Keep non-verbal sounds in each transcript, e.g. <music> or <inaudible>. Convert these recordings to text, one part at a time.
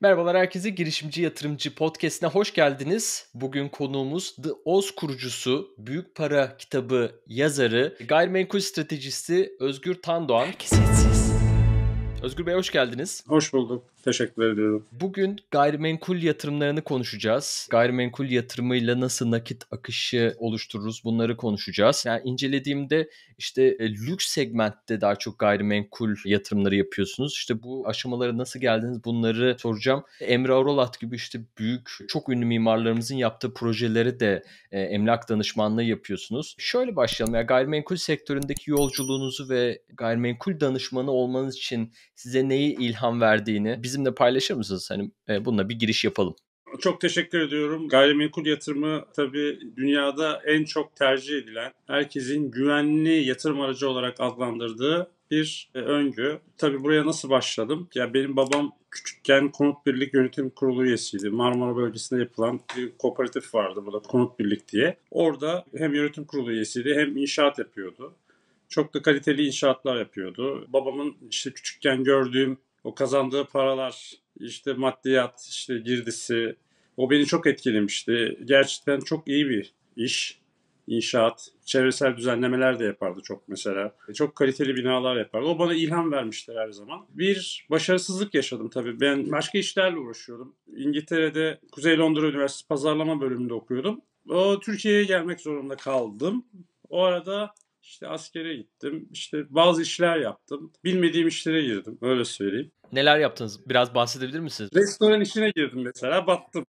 Merhabalar herkese Girişimci Yatırımcı Podcast'ine hoş geldiniz. Bugün konuğumuz The Oz kurucusu, Büyük Para kitabı yazarı, gayrimenkul stratejisti Özgür Tandoğan. Herkes yetsiz. Özgür Bey hoş geldiniz. Hoş bulduk. Teşekkür ediyorum. Bugün gayrimenkul yatırımlarını konuşacağız. Gayrimenkul yatırımıyla nasıl nakit akışı oluştururuz bunları konuşacağız. Yani incelediğimde işte e, lüks segmentte daha çok gayrimenkul yatırımları yapıyorsunuz. İşte bu aşamalara nasıl geldiniz bunları soracağım. Emre Arolat gibi işte büyük çok ünlü mimarlarımızın yaptığı projeleri de e, emlak danışmanlığı yapıyorsunuz. Şöyle başlayalım ya yani gayrimenkul sektöründeki yolculuğunuzu ve gayrimenkul danışmanı olmanız için size neyi ilham verdiğini bizimle paylaşır mısınız? Hani e, bununla bir giriş yapalım. Çok teşekkür ediyorum. Gayrimenkul yatırımı tabii dünyada en çok tercih edilen, herkesin güvenli yatırım aracı olarak adlandırdığı bir e, öngü. Tabii buraya nasıl başladım? Ya benim babam küçükken Konut Birlik Yönetim Kurulu üyesiydi. Marmara bölgesinde yapılan bir kooperatif vardı burada Konut Birlik diye. Orada hem yönetim kurulu üyesiydi hem inşaat yapıyordu. Çok da kaliteli inşaatlar yapıyordu. Babamın işte küçükken gördüğüm o kazandığı paralar, işte maddiyat, işte girdisi o beni çok etkilemişti. Gerçekten çok iyi bir iş inşaat, çevresel düzenlemeler de yapardı çok mesela. Çok kaliteli binalar yapardı. O bana ilham vermişti her zaman. Bir başarısızlık yaşadım tabii. Ben başka işlerle uğraşıyordum. İngiltere'de Kuzey Londra Üniversitesi pazarlama bölümünde okuyordum. O Türkiye'ye gelmek zorunda kaldım. O arada işte askere gittim. İşte bazı işler yaptım. Bilmediğim işlere girdim. Öyle söyleyeyim. Neler yaptınız? Biraz bahsedebilir misiniz? Restoran işine girdim mesela. Battım.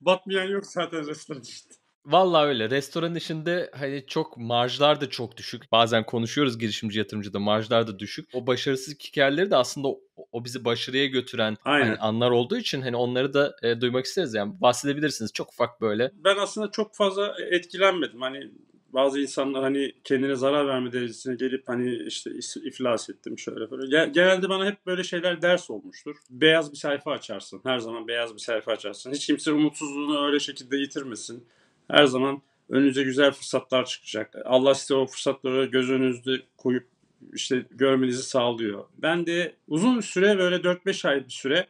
Batmayan yok zaten restoran işte. Valla öyle. Restoran işinde hani çok marjlar da çok düşük. Bazen konuşuyoruz girişimci yatırımcıda marjlar da düşük. O başarısız hikayeleri de aslında o bizi başarıya götüren hani anlar olduğu için hani onları da e, duymak isteriz. Yani bahsedebilirsiniz. Çok ufak böyle. Ben aslında çok fazla etkilenmedim. Hani bazı insanlar hani kendine zarar verme derecesine gelip hani işte iflas ettim şöyle böyle. Genelde bana hep böyle şeyler ders olmuştur. Beyaz bir sayfa açarsın. Her zaman beyaz bir sayfa açarsın. Hiç kimse umutsuzluğunu öyle şekilde yitirmesin. Her zaman önünüze güzel fırsatlar çıkacak. Allah size o fırsatları göz önünüzde koyup işte görmenizi sağlıyor. Ben de uzun bir süre böyle 4-5 ay bir süre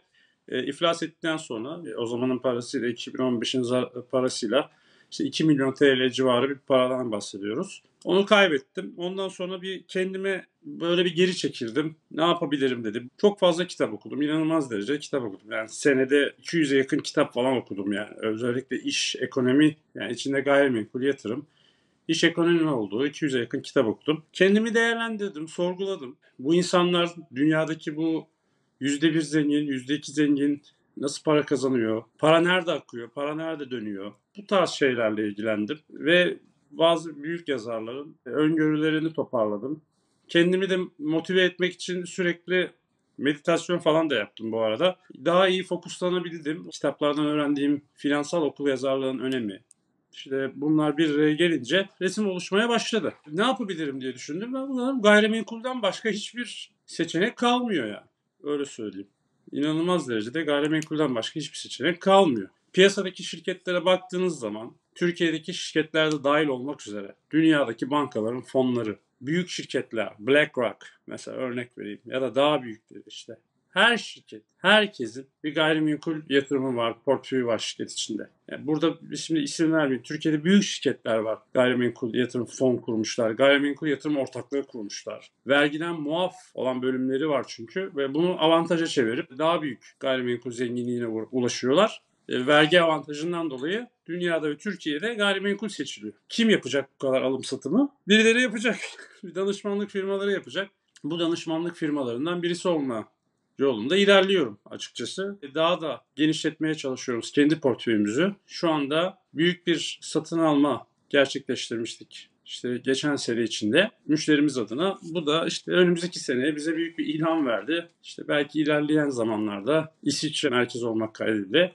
e, iflas ettikten sonra e, o zamanın parasıyla 2015'in parasıyla işte 2 milyon TL civarı bir paradan bahsediyoruz. Onu kaybettim. Ondan sonra bir kendime böyle bir geri çekildim. Ne yapabilirim dedim. Çok fazla kitap okudum. İnanılmaz derece kitap okudum. Yani senede 200'e yakın kitap falan okudum yani. Özellikle iş, ekonomi, yani içinde gayrimenkul yatırım. İş ekonomi olduğu 200'e yakın kitap okudum. Kendimi değerlendirdim, sorguladım. Bu insanlar dünyadaki bu %1 zengin, %2 zengin, Nasıl para kazanıyor? Para nerede akıyor? Para nerede dönüyor? Bu tarz şeylerle ilgilendim ve bazı büyük yazarların öngörülerini toparladım. Kendimi de motive etmek için sürekli meditasyon falan da yaptım bu arada. Daha iyi fokuslanabildim. Kitaplardan öğrendiğim finansal okul yazarlığın önemi, İşte bunlar bir araya gelince resim oluşmaya başladı. Ne yapabilirim diye düşündüm. Ben bunların gayrimenkulden başka hiçbir seçenek kalmıyor yani. Öyle söyleyeyim inanılmaz derecede gayrimenkulden başka hiçbir seçenek kalmıyor. Piyasadaki şirketlere baktığınız zaman Türkiye'deki şirketlerde dahil olmak üzere dünyadaki bankaların fonları, büyük şirketler, BlackRock mesela örnek vereyim ya da daha büyükleri işte her şirket, herkesin bir gayrimenkul yatırımı var, portföyü var şirket içinde. Yani burada şimdi isim vermeyeyim. Türkiye'de büyük şirketler var. Gayrimenkul yatırım fon kurmuşlar. Gayrimenkul yatırım ortaklığı kurmuşlar. Vergiden muaf olan bölümleri var çünkü ve bunu avantaja çevirip daha büyük gayrimenkul zenginliğine ulaşıyorlar. E, vergi avantajından dolayı dünyada ve Türkiye'de gayrimenkul seçiliyor. Kim yapacak bu kadar alım satımı? Birileri yapacak. <laughs> Danışmanlık firmaları yapacak. Bu danışmanlık firmalarından birisi olma yolunda ilerliyorum açıkçası. E, daha da genişletmeye çalışıyoruz kendi portföyümüzü. Şu anda büyük bir satın alma gerçekleştirmiştik. işte geçen sene içinde müşterimiz adına bu da işte önümüzdeki seneye bize büyük bir ilham verdi. İşte belki ilerleyen zamanlarda İsviçre merkez olmak kaydıyla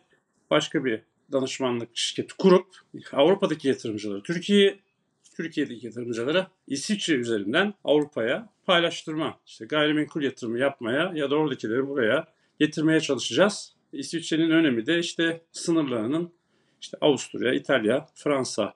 başka bir danışmanlık şirketi kurup Avrupa'daki yatırımcıları Türkiye Türkiye'deki yatırımcılara İsviçre üzerinden Avrupa'ya paylaştırma, işte gayrimenkul yatırımı yapmaya ya da oradakileri buraya getirmeye çalışacağız. İsviçre'nin önemi de işte sınırlarının işte Avusturya, İtalya, Fransa,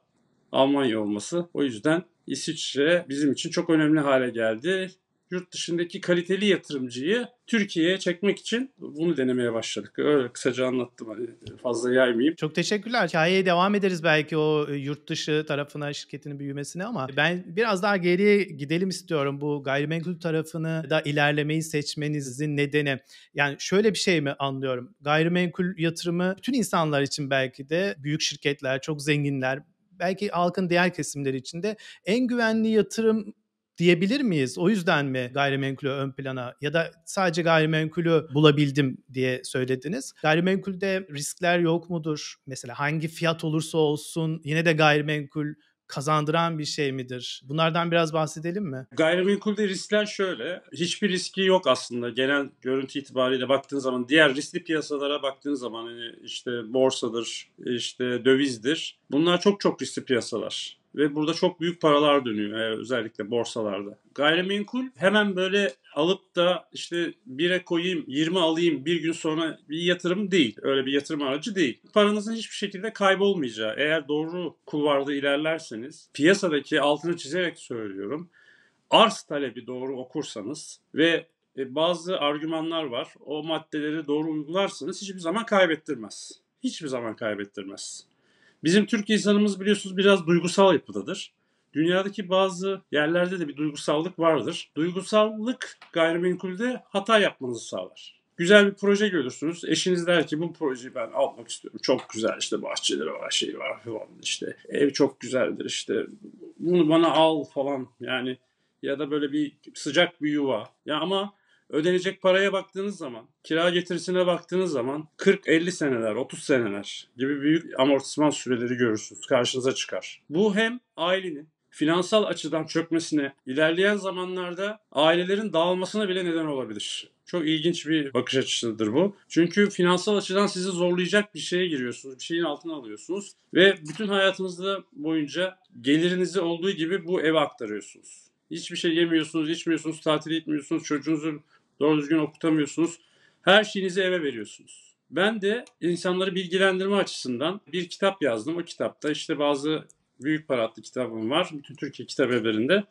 Almanya olması. O yüzden İsviçre bizim için çok önemli hale geldi yurt dışındaki kaliteli yatırımcıyı Türkiye'ye çekmek için bunu denemeye başladık. Öyle kısaca anlattım hani fazla yaymayayım. Çok teşekkürler. Hikayeye devam ederiz belki o e, yurt dışı tarafına şirketinin büyümesine ama ben biraz daha geriye gidelim istiyorum. Bu gayrimenkul tarafını da ilerlemeyi seçmenizin nedeni. Yani şöyle bir şey mi anlıyorum? Gayrimenkul yatırımı bütün insanlar için belki de büyük şirketler, çok zenginler belki halkın diğer kesimleri için de en güvenli yatırım diyebilir miyiz? O yüzden mi gayrimenkulü ön plana ya da sadece gayrimenkulü bulabildim diye söylediniz. Gayrimenkulde riskler yok mudur? Mesela hangi fiyat olursa olsun yine de gayrimenkul kazandıran bir şey midir? Bunlardan biraz bahsedelim mi? Gayrimenkulde riskler şöyle. Hiçbir riski yok aslında. Genel görüntü itibariyle baktığın zaman diğer riskli piyasalara baktığın zaman hani işte borsadır, işte dövizdir. Bunlar çok çok riskli piyasalar ve burada çok büyük paralar dönüyor özellikle borsalarda. Gayrimenkul hemen böyle alıp da işte 1'e koyayım 20 alayım bir gün sonra bir yatırım değil. Öyle bir yatırım aracı değil. Paranızın hiçbir şekilde kaybolmayacağı eğer doğru kulvarda ilerlerseniz piyasadaki altını çizerek söylüyorum. Arz talebi doğru okursanız ve e, bazı argümanlar var. O maddeleri doğru uygularsanız hiçbir zaman kaybettirmez. Hiçbir zaman kaybettirmez. Bizim Türk insanımız biliyorsunuz biraz duygusal yapıdadır. Dünyadaki bazı yerlerde de bir duygusallık vardır. Duygusallık gayrimenkulde hata yapmanızı sağlar. Güzel bir proje görürsünüz. Eşiniz der ki bu projeyi ben almak istiyorum. Çok güzel işte bahçeleri var, şey var falan işte. Ev çok güzeldir işte. Bunu bana al falan yani. Ya da böyle bir sıcak bir yuva. Ya ama Ödenecek paraya baktığınız zaman, kira getirisine baktığınız zaman 40-50 seneler, 30 seneler gibi büyük amortisman süreleri görürsünüz. Karşınıza çıkar. Bu hem ailenin finansal açıdan çökmesine, ilerleyen zamanlarda ailelerin dağılmasına bile neden olabilir. Çok ilginç bir bakış açısıdır bu. Çünkü finansal açıdan sizi zorlayacak bir şeye giriyorsunuz. Bir şeyin altına alıyorsunuz. Ve bütün hayatınızda boyunca gelirinizi olduğu gibi bu eve aktarıyorsunuz. Hiçbir şey yemiyorsunuz, içmiyorsunuz, tatil etmiyorsunuz, çocuğunuzun Doğru düzgün okutamıyorsunuz. Her şeyinizi eve veriyorsunuz. Ben de insanları bilgilendirme açısından bir kitap yazdım. O kitapta işte bazı büyük paratlı kitabım var. Bütün Türkiye kitap evlerinde.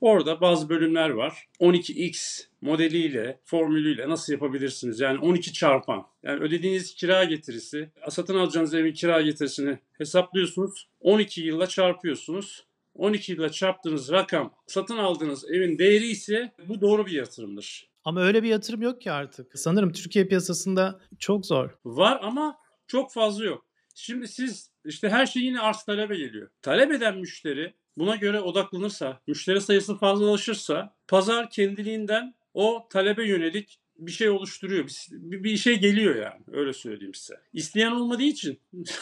Orada bazı bölümler var. 12x modeliyle, formülüyle nasıl yapabilirsiniz? Yani 12 çarpan. Yani ödediğiniz kira getirisi, satın alacağınız evin kira getirisini hesaplıyorsunuz. 12 yılla çarpıyorsunuz. 12 yılla çarptığınız rakam satın aldığınız evin değeri ise bu doğru bir yatırımdır. Ama öyle bir yatırım yok ki artık. Sanırım Türkiye piyasasında çok zor. Var ama çok fazla yok. Şimdi siz işte her şey yine arz talebe geliyor. Talep eden müşteri buna göre odaklanırsa, müşteri sayısı fazlalaşırsa pazar kendiliğinden o talebe yönelik bir şey oluşturuyor. Bir, bir şey geliyor yani öyle söyleyeyim size. İsteyen olmadığı için <laughs>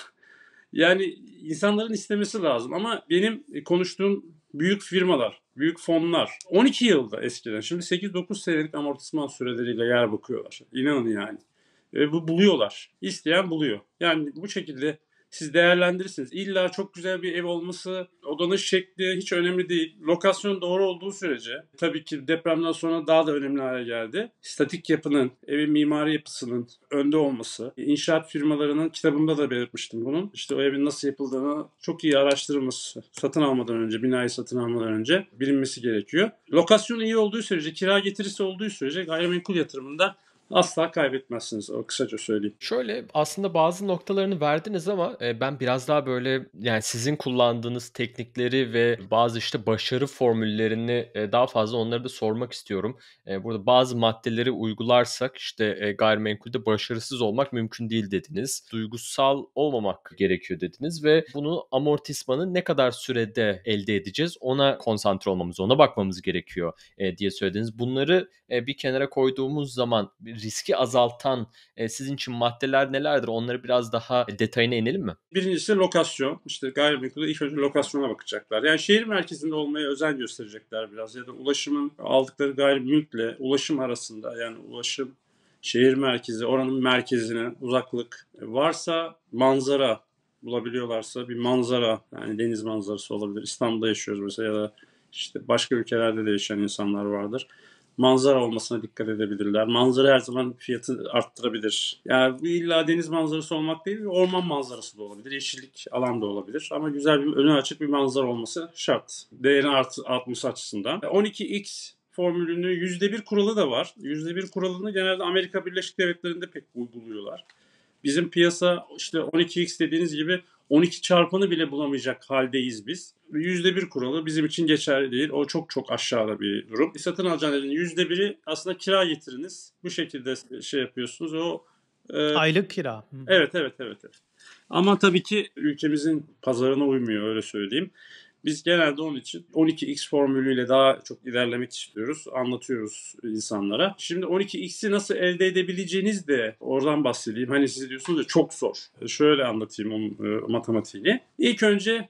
yani insanların istemesi lazım ama benim konuştuğum büyük firmalar, büyük fonlar 12 yılda eskiden şimdi 8-9 senelik amortisman süreleriyle yer bakıyorlar. İnanın yani. Ve bu buluyorlar. İsteyen buluyor. Yani bu şekilde siz değerlendirirsiniz. İlla çok güzel bir ev olması, odanın şekli hiç önemli değil. Lokasyon doğru olduğu sürece tabii ki depremden sonra daha da önemli hale geldi. Statik yapının, evin mimari yapısının önde olması, inşaat firmalarının kitabımda da belirtmiştim bunun. İşte o evin nasıl yapıldığını çok iyi araştırılması, satın almadan önce, binayı satın almadan önce bilinmesi gerekiyor. Lokasyon iyi olduğu sürece, kira getirisi olduğu sürece gayrimenkul yatırımında asla kaybetmezsiniz. O kısaca söyleyeyim. Şöyle aslında bazı noktalarını verdiniz ama e, ben biraz daha böyle yani sizin kullandığınız teknikleri ve bazı işte başarı formüllerini e, daha fazla onları da sormak istiyorum. E, burada bazı maddeleri uygularsak işte gayrimenkulde başarısız olmak mümkün değil dediniz. Duygusal olmamak gerekiyor dediniz ve bunu amortismanı ne kadar sürede elde edeceğiz ona konsantre olmamız, ona bakmamız gerekiyor diye söylediniz. Bunları bir kenara koyduğumuz zaman riski azaltan e, sizin için maddeler nelerdir? Onları biraz daha e, detayına inelim mi? Birincisi lokasyon. İşte gayrimenkulde ilk önce lokasyona bakacaklar. Yani şehir merkezinde olmaya özen gösterecekler biraz ya da ulaşımın aldıkları gayrimülkle ulaşım arasında yani ulaşım şehir merkezi, oranın merkezine uzaklık varsa manzara bulabiliyorlarsa bir manzara yani deniz manzarası olabilir. İstanbul'da yaşıyoruz mesela ya da işte başka ülkelerde de yaşayan insanlar vardır manzara olmasına dikkat edebilirler. Manzara her zaman fiyatı arttırabilir. Yani bu illa deniz manzarası olmak değil, orman manzarası da olabilir, yeşillik alan da olabilir. Ama güzel bir, önü açık bir manzara olması şart. Değerin art, artması açısından. 12x e, formülünü %1 kuralı da var. %1 kuralını genelde Amerika Birleşik Devletleri'nde pek uyguluyorlar. Bizim piyasa işte 12x dediğiniz gibi 12 çarpanı bile bulamayacak haldeyiz biz. %1 kuralı bizim için geçerli değil. O çok çok aşağıda bir durum. E, satın alacağınızın %1'i aslında kira getiriniz. Bu şekilde şey yapıyorsunuz. O e, Aylık kira. Evet, evet, evet, evet. Ama tabii ki ülkemizin pazarına uymuyor öyle söyleyeyim. Biz genelde onun için 12x formülüyle daha çok ilerlemek istiyoruz. Anlatıyoruz insanlara. Şimdi 12x'i nasıl elde edebileceğiniz de oradan bahsedeyim. Hani siz diyorsunuz ya çok zor. Şöyle anlatayım onun e, matematiğini. İlk önce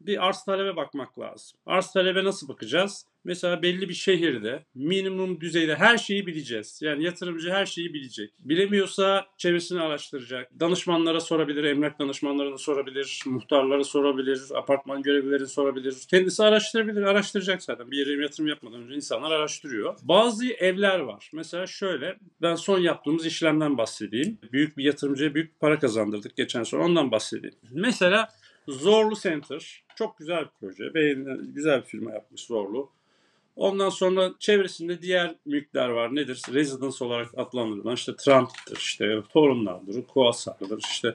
bir arz talebe bakmak lazım. Arz talebe nasıl bakacağız? Mesela belli bir şehirde minimum düzeyde her şeyi bileceğiz. Yani yatırımcı her şeyi bilecek. Bilemiyorsa çevresini araştıracak. Danışmanlara sorabilir, emlak danışmanlarına sorabilir, muhtarlara sorabilir, apartman görevlilerini sorabilir. Kendisi araştırabilir, araştıracak zaten. Bir yere yatırım yapmadan önce insanlar araştırıyor. Bazı evler var. Mesela şöyle, ben son yaptığımız işlemden bahsedeyim. Büyük bir yatırımcıya büyük bir para kazandırdık geçen sene. Ondan bahsedeyim. Mesela Zorlu Center çok güzel bir proje ve güzel bir firma yapmış Zorlu. Ondan sonra çevresinde diğer mülkler var. Nedir? Residence olarak adlandırılan işte Trump'tır, işte Torunlar'dır, Kuasar'dır, işte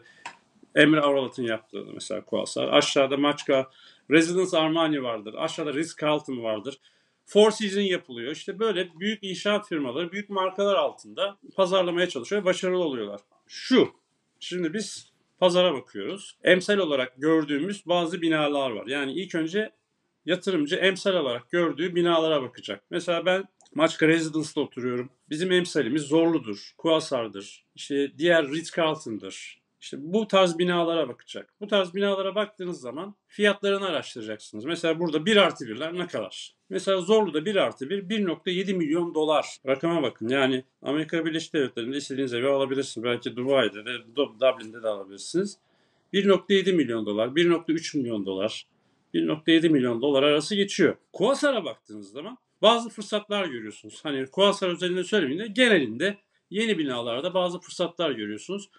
Emre Aralat'ın yaptığı mesela Kuasar. Aşağıda Maçka Residence Armani vardır. Aşağıda Ritz Carlton vardır. Four Season yapılıyor. İşte böyle büyük inşaat firmaları, büyük markalar altında pazarlamaya çalışıyor. Başarılı oluyorlar. Şu, şimdi biz pazara bakıyoruz. Emsel olarak gördüğümüz bazı binalar var. Yani ilk önce yatırımcı emsel olarak gördüğü binalara bakacak. Mesela ben Maçka Residence'da oturuyorum. Bizim emsalimiz Zorlu'dur, Kuasar'dır, işte diğer Ritz-Carlton'dır, işte bu tarz binalara bakacak. Bu tarz binalara baktığınız zaman fiyatlarını araştıracaksınız. Mesela burada 1 artı 1'ler ne kadar? Mesela Zorlu'da 1 artı 1 1.7 milyon dolar. Rakama bakın yani Amerika Birleşik Devletleri'nde istediğiniz evi alabilirsiniz. Belki Dubai'de de Dublin'de de alabilirsiniz. 1.7 milyon dolar, 1.3 milyon dolar, 1.7 milyon dolar arası geçiyor. Kuasar'a baktığınız zaman bazı fırsatlar görüyorsunuz. Hani Kuasar özelinde söylemeyeyim de genelinde yeni binalarda bazı fırsatlar görüyorsunuz.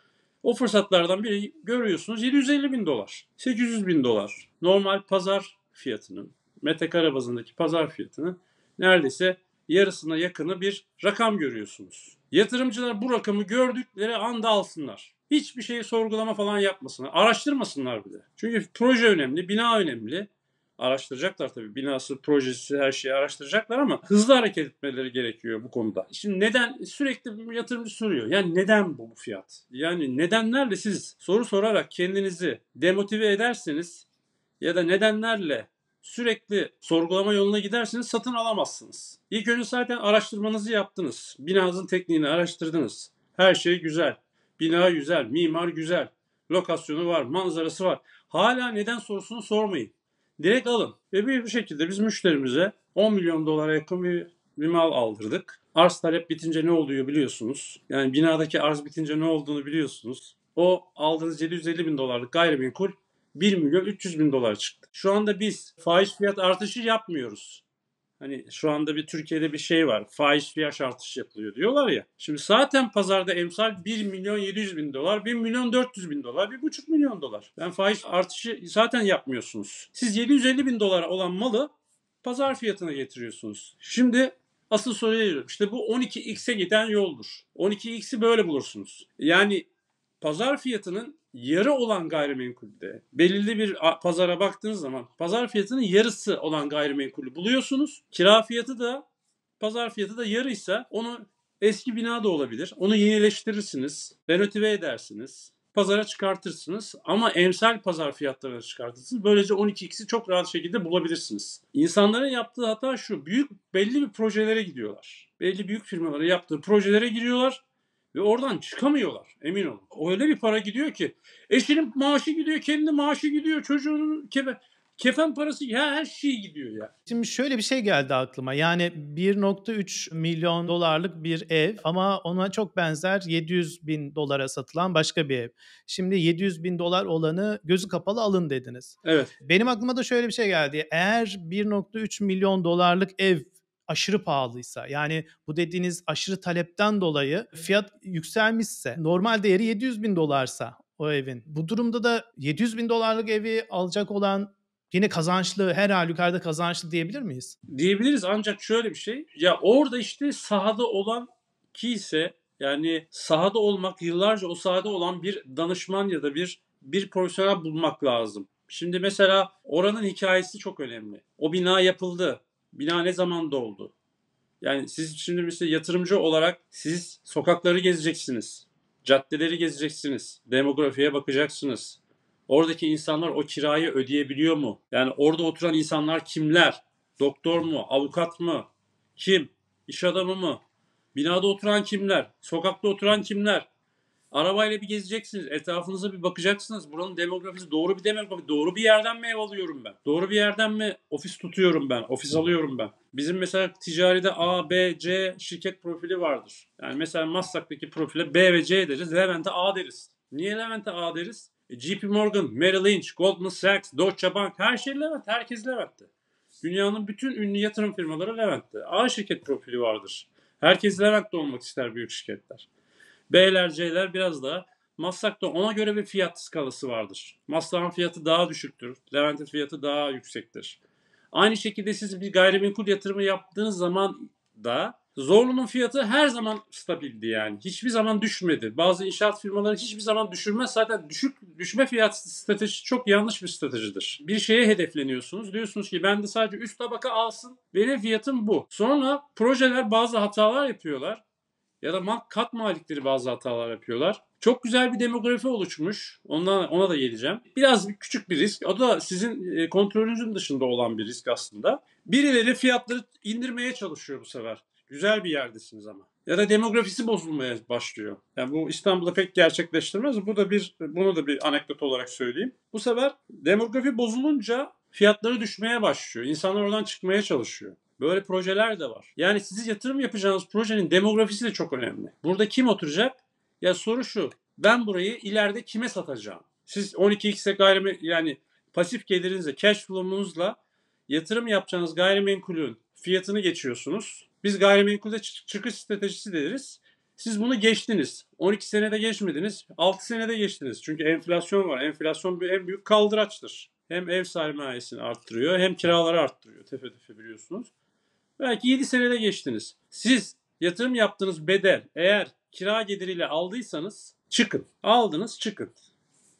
O fırsatlardan biri görüyorsunuz 750 bin dolar, 800 bin dolar. Normal pazar fiyatının, metrekare bazındaki pazar fiyatının neredeyse yarısına yakını bir rakam görüyorsunuz. Yatırımcılar bu rakamı gördükleri anda alsınlar. Hiçbir şeyi sorgulama falan yapmasınlar. Araştırmasınlar bile. Çünkü proje önemli, bina önemli araştıracaklar tabii. Binası, projesi, her şeyi araştıracaklar ama hızlı hareket etmeleri gerekiyor bu konuda. Şimdi neden sürekli bir yatırımcı soruyor. Yani neden bu fiyat? Yani nedenlerle siz soru sorarak kendinizi demotive ederseniz ya da nedenlerle sürekli sorgulama yoluna giderseniz satın alamazsınız. İlk önce zaten araştırmanızı yaptınız. Binanızın tekniğini araştırdınız. Her şey güzel. Bina güzel, mimar güzel, lokasyonu var, manzarası var. Hala neden sorusunu sormayın direkt alın. Ve bir şekilde biz müşterimize 10 milyon dolara yakın bir, bir mal aldırdık. Arz talep bitince ne oluyor biliyorsunuz. Yani binadaki arz bitince ne olduğunu biliyorsunuz. O aldığınız 750 bin dolarlık gayrimenkul 1 milyon 300 bin dolar çıktı. Şu anda biz faiz fiyat artışı yapmıyoruz hani şu anda bir Türkiye'de bir şey var. Faiz fiyat artış yapılıyor diyorlar ya. Şimdi zaten pazarda emsal 1 milyon 700 bin dolar, 1 milyon 400 bin dolar, 1,5 milyon dolar. Ben yani faiz artışı zaten yapmıyorsunuz. Siz 750 bin dolar olan malı pazar fiyatına getiriyorsunuz. Şimdi asıl soruya geliyorum. İşte bu 12x'e giden yoldur. 12x'i böyle bulursunuz. Yani pazar fiyatının yarı olan gayrimenkulde belirli bir pazara baktığınız zaman pazar fiyatının yarısı olan gayrimenkulü buluyorsunuz. Kira fiyatı da pazar fiyatı da yarıysa onu eski bina da olabilir. Onu yenileştirirsiniz, renotive edersiniz, pazara çıkartırsınız ama emsal pazar fiyatlarına çıkartırsınız. Böylece 12x'i çok rahat şekilde bulabilirsiniz. İnsanların yaptığı hata şu. Büyük belli bir projelere gidiyorlar. Belli büyük firmaların yaptığı projelere giriyorlar ve oradan çıkamıyorlar emin olun. Öyle bir para gidiyor ki eşinin maaşı gidiyor, kendi maaşı gidiyor, çocuğunun kebe kefen parası ya her şey gidiyor ya. Şimdi şöyle bir şey geldi aklıma. Yani 1.3 milyon dolarlık bir ev ama ona çok benzer 700 bin dolara satılan başka bir ev. Şimdi 700 bin dolar olanı gözü kapalı alın dediniz. Evet. Benim aklıma da şöyle bir şey geldi. Eğer 1.3 milyon dolarlık ev aşırı pahalıysa yani bu dediğiniz aşırı talepten dolayı fiyat yükselmişse normal değeri 700 bin dolarsa o evin bu durumda da 700 bin dolarlık evi alacak olan yine kazançlı her halükarda kazançlı diyebilir miyiz? Diyebiliriz ancak şöyle bir şey ya orada işte sahada olan ki ise yani sahada olmak yıllarca o sahada olan bir danışman ya da bir bir profesyonel bulmak lazım. Şimdi mesela oranın hikayesi çok önemli. O bina yapıldı. Bina ne zaman doldu? Yani siz şimdi mesela şey yatırımcı olarak siz sokakları gezeceksiniz. Caddeleri gezeceksiniz. Demografiye bakacaksınız. Oradaki insanlar o kirayı ödeyebiliyor mu? Yani orada oturan insanlar kimler? Doktor mu? Avukat mı? Kim? İş adamı mı? Binada oturan kimler? Sokakta oturan kimler? Arabayla bir gezeceksiniz, etrafınıza bir bakacaksınız. Buranın demografisi doğru bir demografi, doğru bir yerden mi ev alıyorum ben? Doğru bir yerden mi ofis tutuyorum ben, ofis alıyorum ben? Bizim mesela ticaride A, B, C şirket profili vardır. Yani mesela Maslak'taki profile B ve C deriz, Levent'e A deriz. Niye Levent'e A deriz? E, JP Morgan, Merrill Lynch, Goldman Sachs, Deutsche Bank her şey Levent, herkes Levent'te. Dünyanın bütün ünlü yatırım firmaları Levent'te. A şirket profili vardır. Herkes Levent'te olmak ister büyük şirketler. B'ler C'ler biraz daha. Maslak'ta ona göre bir fiyat skalası vardır. Maslak'ın fiyatı daha düşüktür. Levent'in fiyatı daha yüksektir. Aynı şekilde siz bir gayrimenkul yatırımı yaptığınız zaman da Zorlu'nun fiyatı her zaman stabildi yani. Hiçbir zaman düşmedi. Bazı inşaat firmaları hiçbir zaman düşürmez. Zaten düşük düşme fiyat stratejisi çok yanlış bir stratejidir. Bir şeye hedefleniyorsunuz. Diyorsunuz ki ben de sadece üst tabaka alsın. Benim fiyatım bu. Sonra projeler bazı hatalar yapıyorlar ya da mat, kat malikleri bazı hatalar yapıyorlar. Çok güzel bir demografi oluşmuş. Ondan ona da geleceğim. Biraz küçük bir risk. O da sizin e, kontrolünüzün dışında olan bir risk aslında. Birileri fiyatları indirmeye çalışıyor bu sefer. Güzel bir yerdesiniz ama. Ya da demografisi bozulmaya başlıyor. Yani bu İstanbul'da pek gerçekleştirmez. Bu da bir bunu da bir anekdot olarak söyleyeyim. Bu sefer demografi bozulunca fiyatları düşmeye başlıyor. İnsanlar oradan çıkmaya çalışıyor. Böyle projeler de var. Yani siz yatırım yapacağınız projenin demografisi de çok önemli. Burada kim oturacak? Ya soru şu. Ben burayı ileride kime satacağım? Siz 12x'e gayrimenkul yani pasif gelirinizle, cash flow'unuzla yatırım yapacağınız gayrimenkulün fiyatını geçiyorsunuz. Biz gayrimenkulde çıkış stratejisi deriz. Siz bunu geçtiniz. 12 senede geçmediniz. 6 senede geçtiniz. Çünkü enflasyon var. Enflasyon bir en büyük kaldıraçtır. Hem ev sermayesini arttırıyor hem kiraları arttırıyor. Tefe tefe biliyorsunuz. Belki 7 senede geçtiniz. Siz yatırım yaptığınız bedel eğer kira geliriyle aldıysanız çıkın. Aldınız çıkın.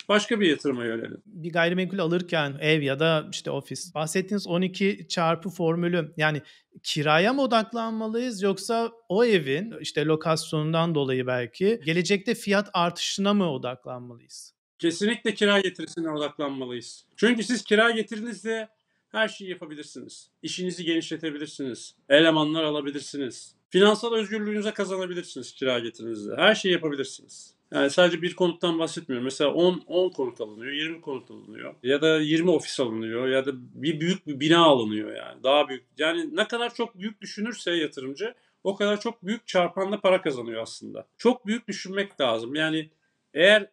Başka bir yatırıma yönelin. Bir gayrimenkul alırken ev ya da işte ofis. Bahsettiğiniz 12 çarpı formülü yani kiraya mı odaklanmalıyız yoksa o evin işte lokasyonundan dolayı belki gelecekte fiyat artışına mı odaklanmalıyız? Kesinlikle kira getirisine odaklanmalıyız. Çünkü siz kira getirinizle her şeyi yapabilirsiniz. İşinizi genişletebilirsiniz. Elemanlar alabilirsiniz. Finansal özgürlüğünüze kazanabilirsiniz kira getirinizde. Her şeyi yapabilirsiniz. Yani sadece bir konuttan bahsetmiyorum. Mesela 10, 10 konut alınıyor, 20 konut alınıyor. Ya da 20 ofis alınıyor ya da bir büyük bir bina alınıyor yani. Daha büyük. Yani ne kadar çok büyük düşünürse yatırımcı o kadar çok büyük çarpanla para kazanıyor aslında. Çok büyük düşünmek lazım. Yani eğer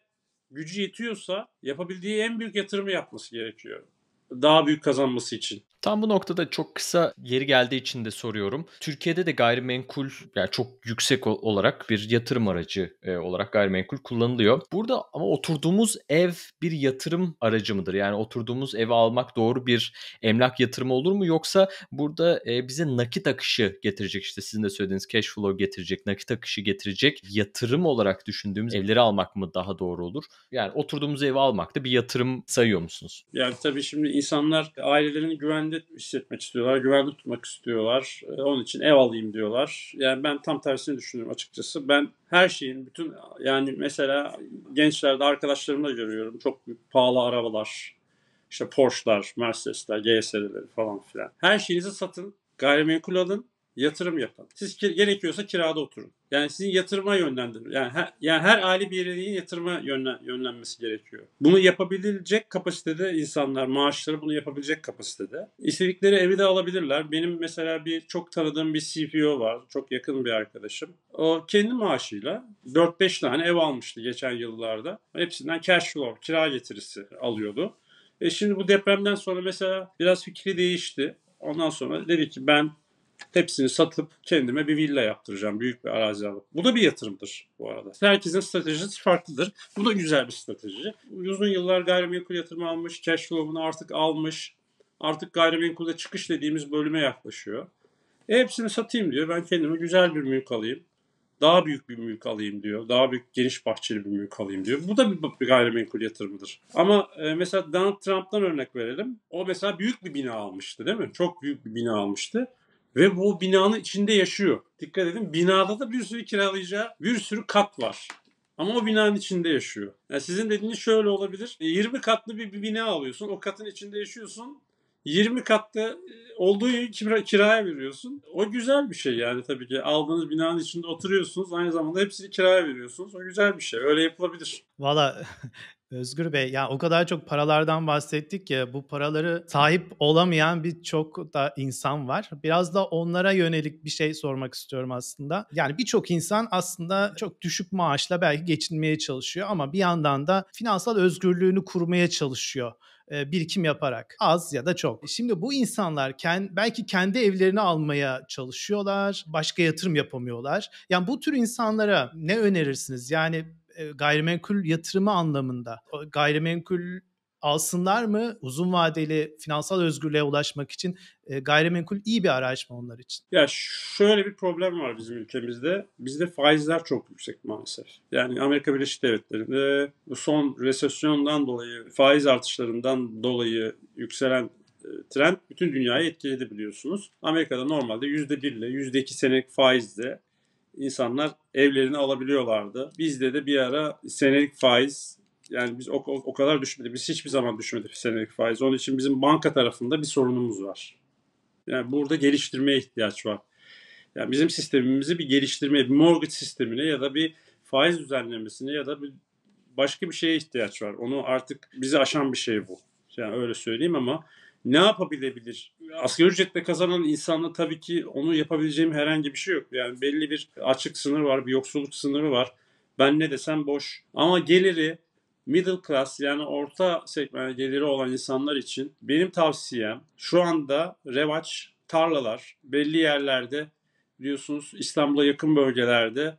gücü yetiyorsa yapabildiği en büyük yatırımı yapması gerekiyor daha büyük kazanması için. Tam bu noktada çok kısa yeri geldiği için de soruyorum. Türkiye'de de gayrimenkul yani çok yüksek olarak bir yatırım aracı e, olarak gayrimenkul kullanılıyor. Burada ama oturduğumuz ev bir yatırım aracı mıdır? Yani oturduğumuz evi almak doğru bir emlak yatırımı olur mu? Yoksa burada e, bize nakit akışı getirecek işte sizin de söylediğiniz cash flow getirecek, nakit akışı getirecek yatırım olarak düşündüğümüz evleri almak mı daha doğru olur? Yani oturduğumuz evi almak da bir yatırım sayıyor musunuz? Yani tabii şimdi insanlar ailelerini güven kendi hissetmek istiyorlar, güvenli tutmak istiyorlar. E, onun için ev alayım diyorlar. Yani ben tam tersini düşünüyorum açıkçası. Ben her şeyin bütün yani mesela gençlerde arkadaşlarımla görüyorum çok pahalı arabalar, işte Porsche'lar, Mercedes'ler, GS'ler falan filan. Her şeyinizi satın, gayrimenkul alın yatırım yapın. Siz kir- gerekiyorsa kirada oturun. Yani sizin yatırıma yönlendirin. Yani her, yani her aile bireyinin yatırıma yönlen, yönlenmesi gerekiyor. Bunu yapabilecek kapasitede insanlar, maaşları bunu yapabilecek kapasitede. İstedikleri evi de alabilirler. Benim mesela bir çok tanıdığım bir CPO var. Çok yakın bir arkadaşım. O kendi maaşıyla 4-5 tane ev almıştı geçen yıllarda. Hepsinden cash flow, kira getirisi alıyordu. E şimdi bu depremden sonra mesela biraz fikri değişti. Ondan sonra dedi ki ben Hepsini satıp kendime bir villa yaptıracağım. Büyük bir arazi alıp. Bu da bir yatırımdır bu arada. Herkesin stratejisi farklıdır. Bu da güzel bir strateji. Uzun yıllar gayrimenkul yatırımı almış. Cash flow'unu artık almış. Artık gayrimenkulde çıkış dediğimiz bölüme yaklaşıyor. E hepsini satayım diyor. Ben kendime güzel bir mülk alayım. Daha büyük bir mülk alayım diyor. Daha büyük geniş bahçeli bir mülk alayım diyor. Bu da bir gayrimenkul yatırımıdır. Ama e, mesela Donald Trump'tan örnek verelim. O mesela büyük bir bina almıştı değil mi? Çok büyük bir bina almıştı ve bu binanın içinde yaşıyor. Dikkat edin binada da bir sürü kiralayacağı bir sürü kat var. Ama o binanın içinde yaşıyor. Yani sizin dediğiniz şöyle olabilir. 20 e, katlı bir, bir bina alıyorsun. O katın içinde yaşıyorsun. 20 katta e, olduğu gibi kira, kiraya veriyorsun. O güzel bir şey yani tabii ki. Aldığınız binanın içinde oturuyorsunuz. Aynı zamanda hepsini kiraya veriyorsunuz. O güzel bir şey. Öyle yapılabilir. Valla Özgür Bey ya o kadar çok paralardan bahsettik ya bu paraları sahip olamayan birçok da insan var. Biraz da onlara yönelik bir şey sormak istiyorum aslında. Yani birçok insan aslında çok düşük maaşla belki geçinmeye çalışıyor ama bir yandan da finansal özgürlüğünü kurmaya çalışıyor e, birikim yaparak az ya da çok. Şimdi bu insanlar kend, belki kendi evlerini almaya çalışıyorlar, başka yatırım yapamıyorlar. Yani bu tür insanlara ne önerirsiniz? Yani e, gayrimenkul yatırımı anlamında gayrimenkul alsınlar mı? Uzun vadeli finansal özgürlüğe ulaşmak için e, gayrimenkul iyi bir araç mı onlar için? Ya şöyle bir problem var bizim ülkemizde. Bizde faizler çok yüksek maalesef. Yani Amerika Birleşik Devletleri'nde e, son resesyondan dolayı, faiz artışlarından dolayı yükselen trend bütün dünyayı etkiledi biliyorsunuz. Amerika'da normalde %1 ile %2 senelik faizle insanlar evlerini alabiliyorlardı. Bizde de bir ara senelik faiz yani biz o, o, kadar düşmedi. Biz hiçbir zaman düşmedik senelik faiz. Onun için bizim banka tarafında bir sorunumuz var. Yani burada geliştirmeye ihtiyaç var. Yani bizim sistemimizi bir geliştirmeye, bir mortgage sistemine ya da bir faiz düzenlemesine ya da bir başka bir şeye ihtiyaç var. Onu artık bizi aşan bir şey bu. Yani öyle söyleyeyim ama ne yapabilebilir? Asgari ücretle kazanan insanla tabii ki onu yapabileceğim herhangi bir şey yok. Yani belli bir açık sınır var, bir yoksulluk sınırı var. Ben ne desem boş. Ama geliri middle class yani orta segment geliri olan insanlar için benim tavsiyem şu anda revaç tarlalar belli yerlerde biliyorsunuz İstanbul'a yakın bölgelerde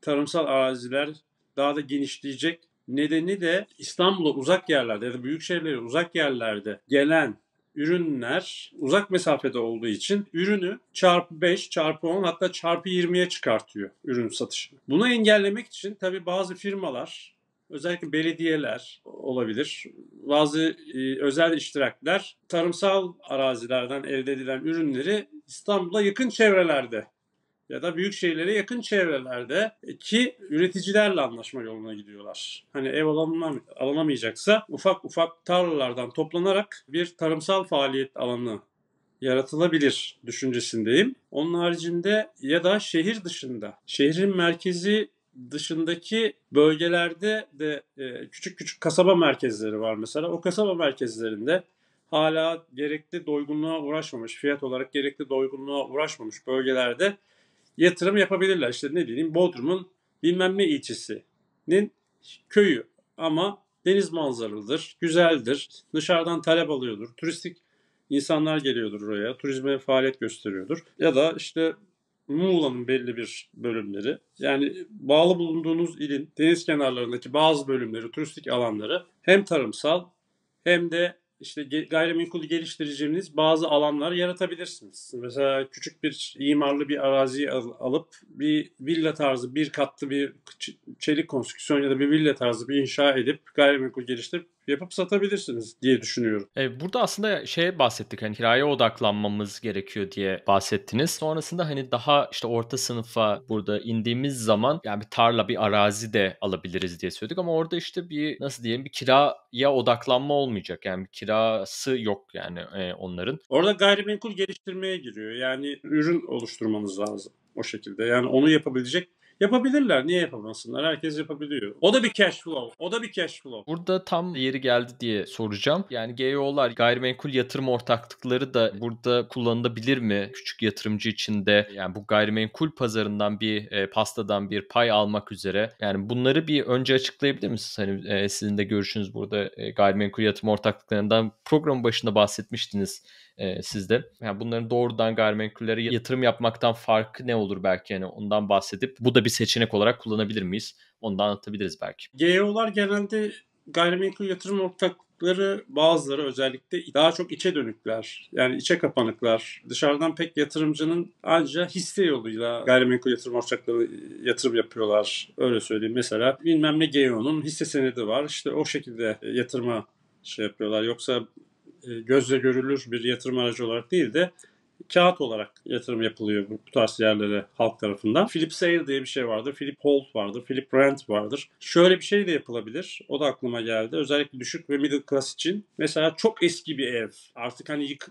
tarımsal araziler daha da genişleyecek. Nedeni de İstanbul'a uzak yerlerde ya da büyük şehirlere uzak yerlerde gelen ürünler uzak mesafede olduğu için ürünü çarpı 5, çarpı 10 hatta çarpı 20'ye çıkartıyor ürün satışını. Bunu engellemek için tabii bazı firmalar özellikle belediyeler olabilir. Bazı e, özel iştirakler tarımsal arazilerden elde edilen ürünleri İstanbul'a yakın çevrelerde ya da büyük şehirlere yakın çevrelerde e, ki üreticilerle anlaşma yoluna gidiyorlar. Hani ev alanına, alınamayacaksa ufak ufak tarlalardan toplanarak bir tarımsal faaliyet alanı yaratılabilir düşüncesindeyim. Onun haricinde ya da şehir dışında, şehrin merkezi dışındaki bölgelerde de e, küçük küçük kasaba merkezleri var mesela. O kasaba merkezlerinde hala gerekli doygunluğa uğraşmamış, fiyat olarak gerekli doygunluğa uğraşmamış bölgelerde yatırım yapabilirler. İşte ne diyeyim Bodrum'un bilmem ne ilçesinin köyü ama deniz manzaralıdır, güzeldir, dışarıdan talep alıyordur, turistik insanlar geliyordur oraya, turizme faaliyet gösteriyordur. Ya da işte Muğla'nın belli bir bölümleri yani bağlı bulunduğunuz ilin deniz kenarlarındaki bazı bölümleri, turistik alanları hem tarımsal hem de işte gayrimenkul geliştiriciniz bazı alanlar yaratabilirsiniz. Mesela küçük bir imarlı bir arazi alıp bir villa tarzı bir katlı bir çelik konstrüksiyon ya da bir villa tarzı bir inşa edip gayrimenkul geliştirip yapıp satabilirsiniz diye düşünüyorum. E, burada aslında şeye bahsettik hani kiraya odaklanmamız gerekiyor diye bahsettiniz. Sonrasında hani daha işte orta sınıfa burada indiğimiz zaman yani bir tarla bir arazi de alabiliriz diye söyledik ama orada işte bir nasıl diyelim bir kiraya odaklanma olmayacak. Yani bir kirası yok yani e, onların. Orada gayrimenkul geliştirmeye giriyor. Yani ürün oluşturmanız lazım o şekilde. Yani onu yapabilecek Yapabilirler. Niye yapamasınlar? Herkes yapabiliyor. O da bir cash flow. O da bir cash flow. Burada tam yeri geldi diye soracağım. Yani GYO'lar gayrimenkul yatırım ortaklıkları da burada kullanılabilir mi? Küçük yatırımcı için de yani bu gayrimenkul pazarından bir e, pastadan bir pay almak üzere. Yani bunları bir önce açıklayabilir misiniz? Hani e, sizin de görüşünüz burada e, gayrimenkul yatırım ortaklıklarından program başında bahsetmiştiniz e, sizde. Yani bunların doğrudan gayrimenkullere yatırım yapmaktan farkı ne olur belki yani ondan bahsedip bu da bir seçenek olarak kullanabilir miyiz? Onu da anlatabiliriz belki. GEO'lar genelde gayrimenkul yatırım ortakları bazıları özellikle daha çok içe dönükler. Yani içe kapanıklar. Dışarıdan pek yatırımcının ancak hisse yoluyla gayrimenkul yatırım ortakları yatırım yapıyorlar. Öyle söyleyeyim mesela. Bilmem ne GEO'nun hisse senedi var. İşte o şekilde yatırıma şey yapıyorlar. Yoksa e, gözle görülür bir yatırım aracı olarak değil de kağıt olarak yatırım yapılıyor bu, bu tarz yerlere halk tarafından. Philip Sale diye bir şey vardır. Philip Holt vardır. Philip Brandt vardır. Şöyle bir şey de yapılabilir. O da aklıma geldi. Özellikle düşük ve middle class için. Mesela çok eski bir ev. Artık hani yık,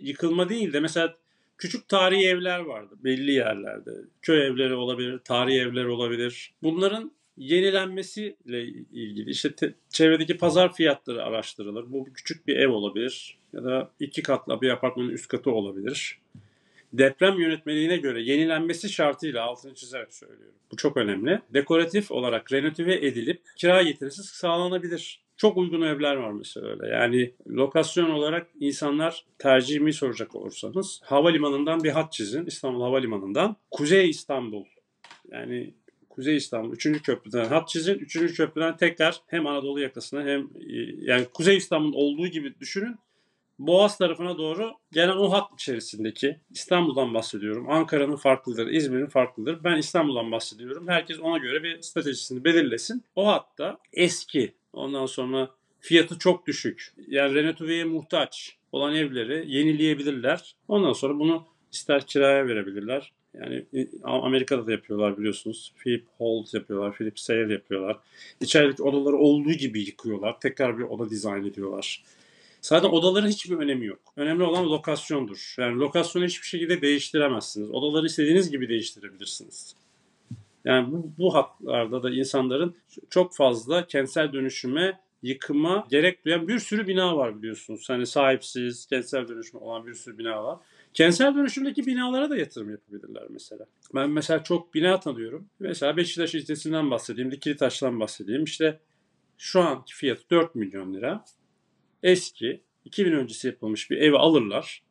yıkılma değil de mesela küçük tarihi evler vardı belli yerlerde. Köy evleri olabilir, tarihi evler olabilir. Bunların yenilenmesiyle ilgili işte te, çevredeki pazar fiyatları araştırılır. Bu küçük bir ev olabilir ya da iki katlı bir apartmanın üst katı olabilir. Deprem yönetmeliğine göre yenilenmesi şartıyla altını çizerek söylüyorum. Bu çok önemli. Dekoratif olarak renove edilip kira getirisi sağlanabilir. Çok uygun evler var mesela öyle. Yani lokasyon olarak insanlar tercihimi soracak olursanız havalimanından bir hat çizin. İstanbul Havalimanı'ndan. Kuzey İstanbul yani Kuzey İstanbul 3. köprüden hat çizin. 3. köprüden tekrar hem Anadolu yakasına hem e, yani Kuzey İstanbul'un olduğu gibi düşünün. Boğaz tarafına doğru gelen o hat içerisindeki İstanbul'dan bahsediyorum. Ankara'nın farklıdır, İzmir'in farklıdır. Ben İstanbul'dan bahsediyorum. Herkes ona göre bir stratejisini belirlesin. O hatta eski. Ondan sonra fiyatı çok düşük. Yani renovasyona muhtaç olan evleri yenileyebilirler. Ondan sonra bunu ister kiraya verebilirler. Yani e, Amerika'da da yapıyorlar biliyorsunuz. Philip Holt yapıyorlar, Philip Sayer yapıyorlar. İçerideki odaları olduğu gibi yıkıyorlar. Tekrar bir oda dizayn ediyorlar. Zaten odaların hiçbir önemi yok. Önemli olan lokasyondur. Yani lokasyonu hiçbir şekilde değiştiremezsiniz. Odaları istediğiniz gibi değiştirebilirsiniz. Yani bu, bu hatlarda da insanların çok fazla kentsel dönüşüme yıkıma gerek duyan bir sürü bina var biliyorsunuz. Hani sahipsiz, kentsel dönüşüm olan bir sürü bina var. Kentsel dönüşümdeki binalara da yatırım yapabilirler mesela. Ben mesela çok bina tanıyorum. Mesela Beşiktaş ilçesinden bahsedeyim, dikili Dikilitaş'tan bahsedeyim. İşte şu anki fiyatı 4 milyon lira. Eski, 2000 öncesi yapılmış bir evi alırlar.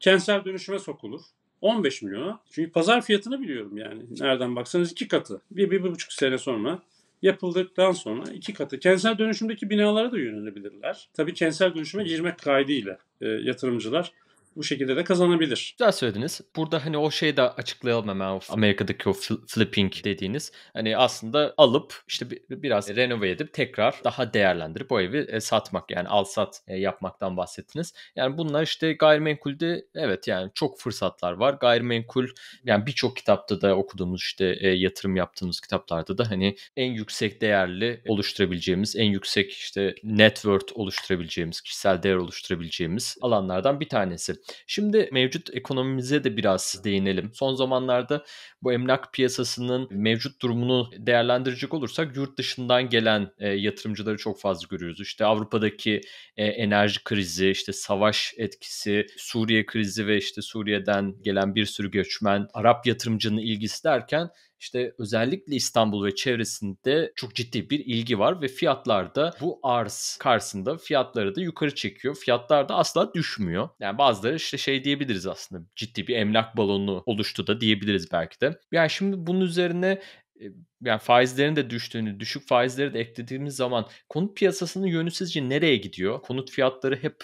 Kentsel dönüşüme sokulur. 15 milyona. Çünkü pazar fiyatını biliyorum yani. Nereden baksanız iki katı. Bir, bir, bir buçuk sene sonra yapıldıktan sonra iki katı. Kentsel dönüşümdeki binalara da yönelebilirler. Tabii kentsel dönüşüme girmek kaydıyla e, yatırımcılar bu şekilde de kazanabilir. Güzel söylediniz. Burada hani o şeyi de açıklayalım hemen Amerika'daki o flipping dediğiniz. Hani aslında alıp işte biraz renove edip tekrar daha değerlendirip o evi e, satmak yani al sat e, yapmaktan bahsettiniz. Yani bunlar işte gayrimenkulde evet yani çok fırsatlar var. Gayrimenkul yani birçok kitapta da okuduğumuz işte e, yatırım yaptığımız kitaplarda da hani en yüksek değerli oluşturabileceğimiz en yüksek işte net worth oluşturabileceğimiz kişisel değer oluşturabileceğimiz alanlardan bir tanesi. Şimdi mevcut ekonomimize de biraz değinelim. Son zamanlarda bu emlak piyasasının mevcut durumunu değerlendirecek olursak yurt dışından gelen e, yatırımcıları çok fazla görüyoruz. İşte Avrupa'daki e, enerji krizi, işte savaş etkisi, Suriye krizi ve işte Suriye'den gelen bir sürü göçmen, Arap yatırımcının ilgisi derken işte özellikle İstanbul ve çevresinde çok ciddi bir ilgi var ve fiyatlar da bu arz karşısında fiyatları da yukarı çekiyor. Fiyatlar da asla düşmüyor. Yani bazıları işte şey diyebiliriz aslında ciddi bir emlak balonu oluştu da diyebiliriz belki de. Yani şimdi bunun üzerine e, yani faizlerin de düştüğünü, düşük faizleri de eklediğimiz zaman konut piyasasının yönü sizce nereye gidiyor? Konut fiyatları hep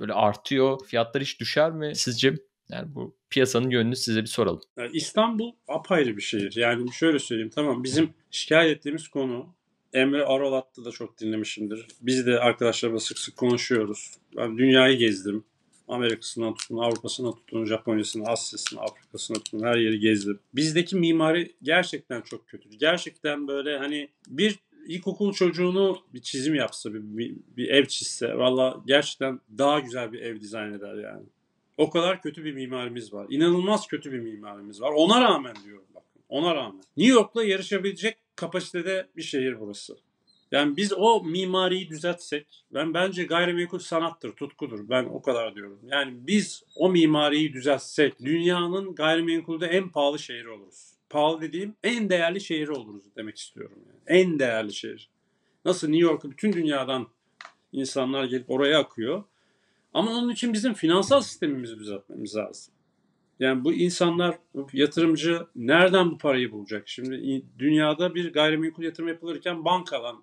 böyle artıyor. Fiyatlar hiç düşer mi sizce? Yani bu piyasanın yönünü size bir soralım. İstanbul apayrı bir şehir. Yani şöyle söyleyeyim tamam bizim şikayet ettiğimiz konu Emre Aralat'ta da çok dinlemişimdir. Biz de arkadaşlarla sık sık konuşuyoruz. Ben dünyayı gezdim. Amerika'sından tutun, Avrupa'sına tutun, Japonya'sına, Asya'sına, Afrika'sına tutun her yeri gezdim. Bizdeki mimari gerçekten çok kötü. Gerçekten böyle hani bir ilkokul çocuğunu bir çizim yapsa, bir, bir, bir ev çizse valla gerçekten daha güzel bir ev dizayn eder yani. O kadar kötü bir mimarimiz var. İnanılmaz kötü bir mimarimiz var. Ona rağmen diyorum bakın. Ona rağmen. New York'la yarışabilecek kapasitede bir şehir burası. Yani biz o mimariyi düzeltsek, ben bence gayrimenkul sanattır, tutkudur. Ben o kadar diyorum. Yani biz o mimariyi düzeltsek dünyanın gayrimenkulde en pahalı şehri oluruz. Pahalı dediğim en değerli şehri oluruz demek istiyorum. Yani. En değerli şehir. Nasıl New York'u bütün dünyadan insanlar gelip oraya akıyor. Ama onun için bizim finansal sistemimizi düzeltmemiz lazım. Yani bu insanlar, bu yatırımcı nereden bu parayı bulacak? Şimdi dünyada bir gayrimenkul yatırım yapılırken bankadan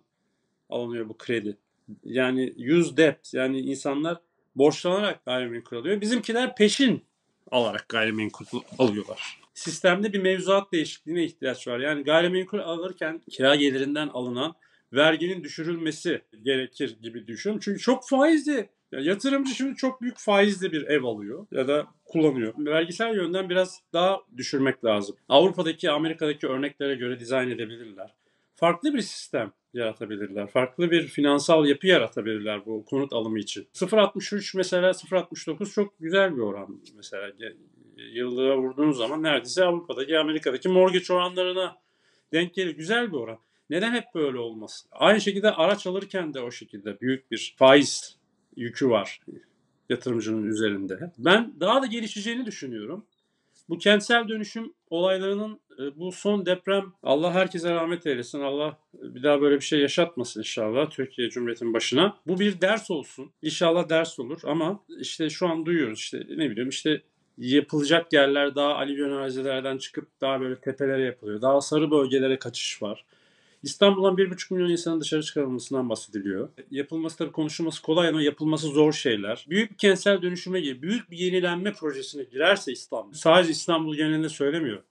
alınıyor bu kredi. Yani yüz debt yani insanlar borçlanarak gayrimenkul alıyor. Bizimkiler peşin alarak gayrimenkul alıyorlar. Sistemde bir mevzuat değişikliğine ihtiyaç var. Yani gayrimenkul alırken kira gelirinden alınan verginin düşürülmesi gerekir gibi düşünüyorum. Çünkü çok faizli ya yatırımcı şimdi çok büyük faizli bir ev alıyor ya da kullanıyor. Vergisel yönden biraz daha düşürmek lazım. Avrupa'daki, Amerika'daki örneklere göre dizayn edebilirler. Farklı bir sistem yaratabilirler. Farklı bir finansal yapı yaratabilirler bu konut alımı için. 0.63 mesela 0.69 çok güzel bir oran mesela. Yıllığa vurduğunuz zaman neredeyse Avrupa'daki, Amerika'daki mortgage oranlarına denk geliyor Güzel bir oran. Neden hep böyle olmasın? Aynı şekilde araç alırken de o şekilde büyük bir faiz yükü var yatırımcının üzerinde. Ben daha da gelişeceğini düşünüyorum. Bu kentsel dönüşüm olaylarının e, bu son deprem Allah herkese rahmet eylesin. Allah e, bir daha böyle bir şey yaşatmasın inşallah Türkiye Cumhuriyeti'nin başına. Bu bir ders olsun. İnşallah ders olur ama işte şu an duyuyoruz işte ne bileyim işte yapılacak yerler daha alüvyon arazilerden çıkıp daha böyle tepelere yapılıyor. Daha sarı bölgelere kaçış var. İstanbul'dan 1,5 milyon insanın dışarı çıkarılmasından bahsediliyor. Yapılması tabii konuşulması kolay ama yapılması zor şeyler. Büyük bir kentsel dönüşüme gibi büyük bir yenilenme projesine girerse İstanbul, sadece İstanbul genelinde söylemiyor.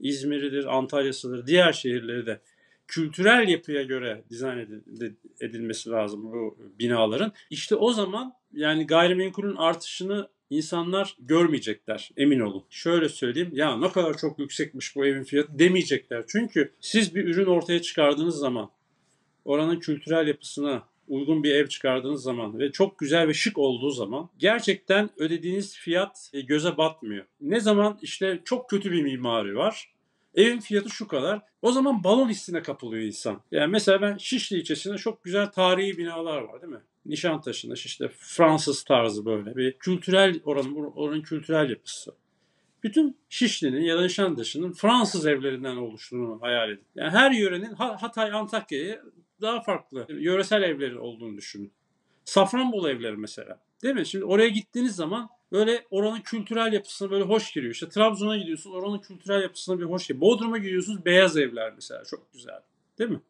İzmir'idir, Antalya'sıdır, diğer şehirleri de kültürel yapıya göre dizayn edilmesi lazım bu binaların. İşte o zaman yani gayrimenkulün artışını İnsanlar görmeyecekler emin olun. Şöyle söyleyeyim ya ne kadar çok yüksekmiş bu evin fiyatı demeyecekler. Çünkü siz bir ürün ortaya çıkardığınız zaman oranın kültürel yapısına uygun bir ev çıkardığınız zaman ve çok güzel ve şık olduğu zaman gerçekten ödediğiniz fiyat e, göze batmıyor. Ne zaman işte çok kötü bir mimari var. Evin fiyatı şu kadar. O zaman balon hissine kapılıyor insan. Yani mesela ben Şişli ilçesinde çok güzel tarihi binalar var değil mi? Nişantaşı'nda işte Fransız tarzı böyle bir kültürel oranın, oranın kültürel yapısı. Bütün Şişli'nin ya da Nişantaşı'nın Fransız evlerinden oluştuğunu hayal edin. Yani her yörenin Hatay, Antakya'yı daha farklı yöresel evleri olduğunu düşünün. Safranbolu evleri mesela. Değil mi? Şimdi oraya gittiğiniz zaman böyle oranın kültürel yapısına böyle hoş giriyor. İşte Trabzon'a gidiyorsun oranın kültürel yapısına bir hoş giriyor. Bodrum'a gidiyorsunuz beyaz evler mesela çok güzel. Değil mi?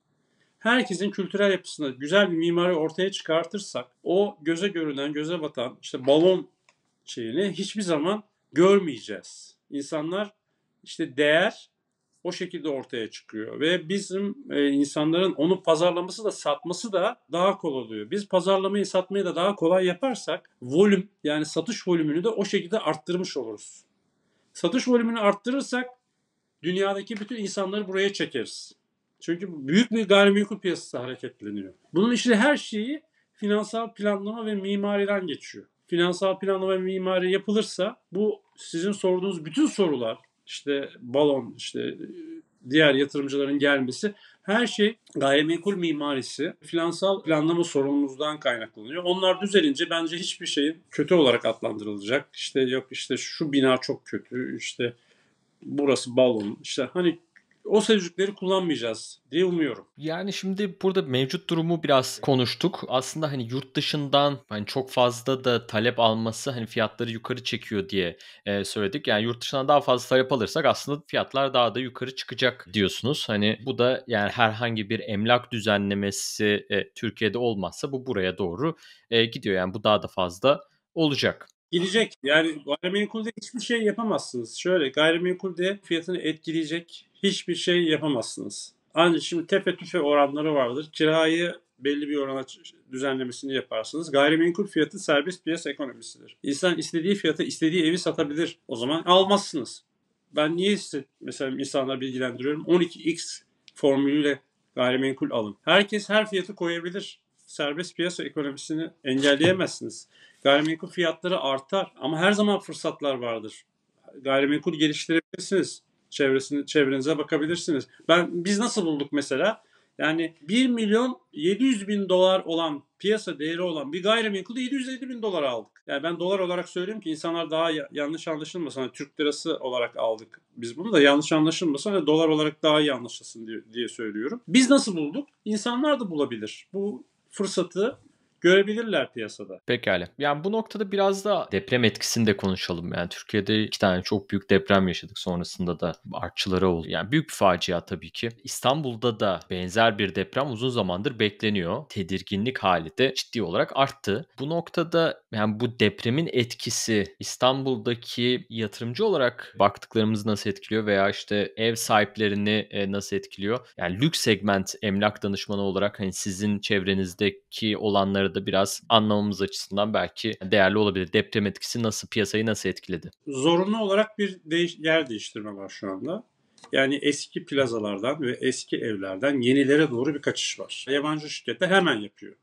herkesin kültürel yapısını güzel bir mimari ortaya çıkartırsak o göze görünen, göze batan işte balon şeyini hiçbir zaman görmeyeceğiz. İnsanlar işte değer o şekilde ortaya çıkıyor ve bizim e, insanların onu pazarlaması da satması da daha kolay oluyor. Biz pazarlamayı satmayı da daha kolay yaparsak volüm yani satış volümünü de o şekilde arttırmış oluruz. Satış volümünü arttırırsak dünyadaki bütün insanları buraya çekeriz. Çünkü büyük bir gayrimenkul piyasası hareketleniyor. Bunun işte her şeyi finansal planlama ve mimariden geçiyor. Finansal planlama ve mimari yapılırsa bu sizin sorduğunuz bütün sorular işte balon işte diğer yatırımcıların gelmesi her şey gayrimenkul mimarisi, finansal planlama sorunumuzdan kaynaklanıyor. Onlar düzelince bence hiçbir şeyin kötü olarak adlandırılacak. İşte yok işte şu bina çok kötü, işte burası balon. işte hani o sözcükleri kullanmayacağız diye umuyorum. Yani şimdi burada mevcut durumu biraz konuştuk. Aslında hani yurt dışından hani çok fazla da talep alması hani fiyatları yukarı çekiyor diye e, söyledik. Yani yurt dışından daha fazla talep alırsak aslında fiyatlar daha da yukarı çıkacak diyorsunuz. Hani bu da yani herhangi bir emlak düzenlemesi e, Türkiye'de olmazsa bu buraya doğru e, gidiyor. Yani bu daha da fazla olacak gidecek. Yani gayrimenkulde hiçbir şey yapamazsınız. Şöyle gayrimenkulde fiyatını etkileyecek hiçbir şey yapamazsınız. Ancak şimdi tepe tüfe oranları vardır. Kirayı belli bir orana düzenlemesini yaparsınız. Gayrimenkul fiyatı serbest piyasa ekonomisidir. İnsan istediği fiyata istediği evi satabilir. O zaman almazsınız. Ben niye mesela insanları bilgilendiriyorum? 12x formülüyle gayrimenkul alın. Herkes her fiyatı koyabilir. Serbest piyasa ekonomisini engelleyemezsiniz. Gayrimenkul fiyatları artar ama her zaman fırsatlar vardır. Gayrimenkul geliştirebilirsiniz çevresini, çevrenize bakabilirsiniz. Ben Biz nasıl bulduk mesela? Yani 1 milyon 700 bin dolar olan piyasa değeri olan bir gayrimenkulü 750 bin dolar aldık. Yani ben dolar olarak söylüyorum ki insanlar daha ya- yanlış anlaşılmasın. Hani Türk lirası olarak aldık biz bunu da yanlış anlaşılmasın. Hani dolar olarak daha iyi anlaşılsın diye, diye söylüyorum. Biz nasıl bulduk? İnsanlar da bulabilir. Bu fırsatı görebilirler piyasada. Pekala. Yani bu noktada biraz da deprem etkisini de konuşalım. Yani Türkiye'de iki tane çok büyük deprem yaşadık. Sonrasında da artçıları oldu. Yani büyük bir facia tabii ki. İstanbul'da da benzer bir deprem uzun zamandır bekleniyor. Tedirginlik hali de ciddi olarak arttı. Bu noktada yani bu depremin etkisi İstanbul'daki yatırımcı olarak baktıklarımızı nasıl etkiliyor veya işte ev sahiplerini e, nasıl etkiliyor? Yani lüks segment emlak danışmanı olarak hani sizin çevrenizdeki olanları da biraz anlamamız açısından belki değerli olabilir. Deprem etkisi nasıl, piyasayı nasıl etkiledi? Zorunlu olarak bir değiş yer değiştirme var şu anda. Yani eski plazalardan ve eski evlerden yenilere doğru bir kaçış var. Yabancı şirket de hemen yapıyor.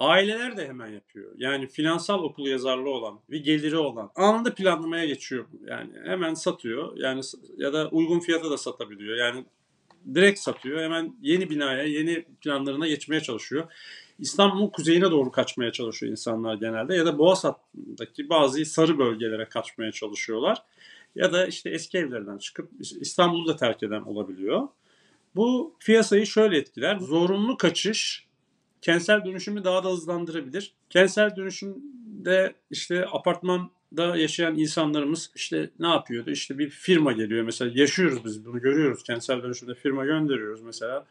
Aileler de hemen yapıyor. Yani finansal okul yazarlı olan bir geliri olan anında planlamaya geçiyor. Yani hemen satıyor. Yani ya da uygun fiyata da satabiliyor. Yani direkt satıyor. Hemen yeni binaya, yeni planlarına geçmeye çalışıyor. İstanbul'un kuzeyine doğru kaçmaya çalışıyor insanlar genelde ya da Boğaz hattındaki bazı sarı bölgelere kaçmaya çalışıyorlar. Ya da işte eski evlerden çıkıp İstanbul'u da terk eden olabiliyor. Bu piyasayı şöyle etkiler. Zorunlu kaçış kentsel dönüşümü daha da hızlandırabilir. Kentsel dönüşümde işte apartmanda yaşayan insanlarımız işte ne yapıyordu? İşte bir firma geliyor mesela yaşıyoruz biz bunu görüyoruz. Kentsel dönüşümde firma gönderiyoruz mesela.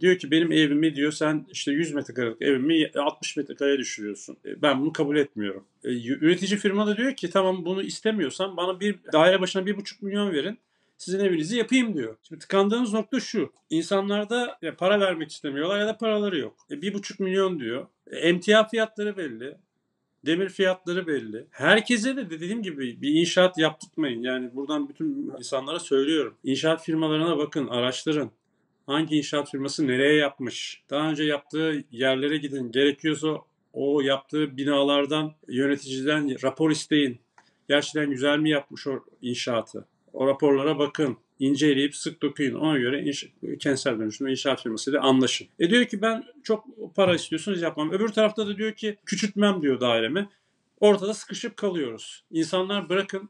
Diyor ki benim evimi diyor sen işte 100 metrekarelik evimi 60 metrekareye düşürüyorsun. E, ben bunu kabul etmiyorum. E, üretici firma da diyor ki tamam bunu istemiyorsan bana bir daire başına 1,5 milyon verin sizin evinizi yapayım diyor. Şimdi tıkandığınız nokta şu. İnsanlarda para vermek istemiyorlar ya da paraları yok. E, bir buçuk milyon diyor. Emtia fiyatları belli. Demir fiyatları belli. Herkese de dediğim gibi bir inşaat yaptırtmayın. Yani buradan bütün insanlara söylüyorum. İnşaat firmalarına bakın, araştırın hangi inşaat firması nereye yapmış, daha önce yaptığı yerlere gidin, gerekiyorsa o yaptığı binalardan, yöneticiden rapor isteyin. Gerçekten güzel mi yapmış o inşaatı? O raporlara bakın, inceleyip sık dokuyun. Ona göre inş- kentsel dönüşüm inşaat firmasıyla anlaşın. E diyor ki ben çok para istiyorsunuz yapmam. Öbür tarafta da diyor ki küçültmem diyor dairemi. Ortada sıkışıp kalıyoruz. İnsanlar bırakın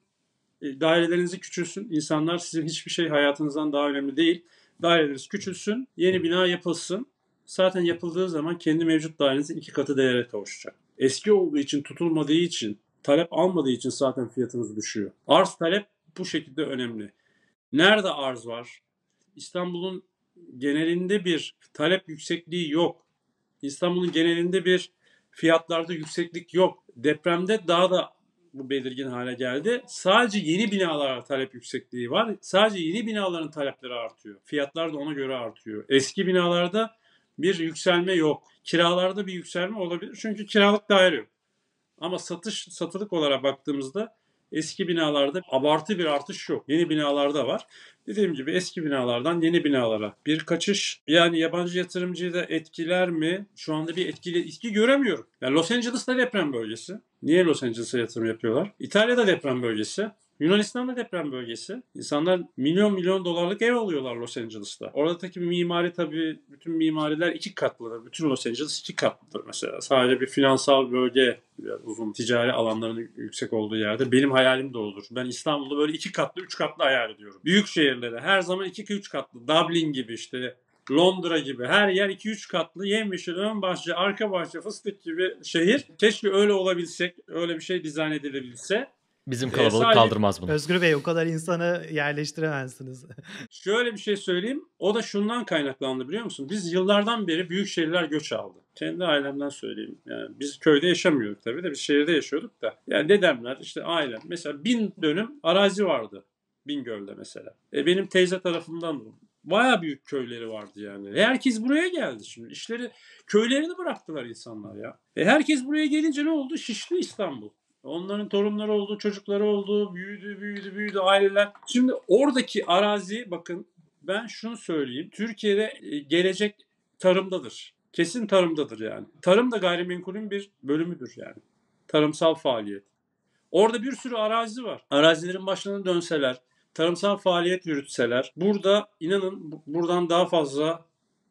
e, dairelerinizi küçülsün. İnsanlar sizin hiçbir şey hayatınızdan daha önemli değil daireleriniz küçülsün, yeni bina yapılsın. Zaten yapıldığı zaman kendi mevcut dairenizin iki katı değere kavuşacak. Eski olduğu için, tutulmadığı için, talep almadığı için zaten fiyatınız düşüyor. Arz talep bu şekilde önemli. Nerede arz var? İstanbul'un genelinde bir talep yüksekliği yok. İstanbul'un genelinde bir fiyatlarda yükseklik yok. Depremde daha da bu belirgin hale geldi. Sadece yeni binalara talep yüksekliği var. Sadece yeni binaların talepleri artıyor. Fiyatlar da ona göre artıyor. Eski binalarda bir yükselme yok. Kiralarda bir yükselme olabilir. Çünkü kiralık daire yok. Ama satış satılık olarak baktığımızda eski binalarda abartı bir artış yok. Yeni binalarda var. Dediğim gibi eski binalardan yeni binalara bir kaçış. Yani yabancı yatırımcıyı da etkiler mi? Şu anda bir etkili etki göremiyorum. Yani Los Angeles'ta deprem bölgesi. Niye Los Angeles'a yatırım yapıyorlar? İtalya'da deprem bölgesi. Yunanistan'da deprem bölgesi. İnsanlar milyon milyon dolarlık ev alıyorlar Los Angeles'ta. Oradaki mimari tabii bütün mimariler iki katlıdır. Bütün Los Angeles iki katlıdır mesela. Sadece bir finansal bölge uzun ticari alanların yüksek olduğu yerde benim hayalim de olur. Ben İstanbul'da böyle iki katlı, üç katlı hayal ediyorum. Büyük şehirlere her zaman iki, üç katlı. Dublin gibi işte Londra gibi her yer 2-3 katlı yemyeşil ön bahçe, arka bahçe, fıstık gibi şehir. Keşke öyle olabilsek, öyle bir şey dizayn edilebilse. Bizim ee, kalabalık ee, sadece... kaldırmaz bunu. Özgür Bey o kadar insanı yerleştiremezsiniz. <laughs> Şöyle bir şey söyleyeyim. O da şundan kaynaklandı biliyor musun? Biz yıllardan beri büyük şehirler göç aldı. Kendi ailemden söyleyeyim. Yani biz köyde yaşamıyorduk tabii de biz şehirde yaşıyorduk da. Yani dedemler işte ailem. Mesela bin dönüm arazi vardı. Bingöl'de mesela. E benim teyze tarafından Baya büyük köyleri vardı yani. E, herkes buraya geldi şimdi. İşleri köylerini bıraktılar insanlar ya. E herkes buraya gelince ne oldu? Şişli İstanbul. Onların torunları oldu, çocukları oldu, büyüdü, büyüdü, büyüdü aileler. Şimdi oradaki arazi bakın ben şunu söyleyeyim. Türkiye'de e, gelecek tarımdadır. Kesin tarımdadır yani. Tarım da gayrimenkulün bir bölümüdür yani. Tarımsal faaliyet. Orada bir sürü arazi var. Arazilerin başına dönseler, tarımsal faaliyet yürütseler burada inanın buradan daha fazla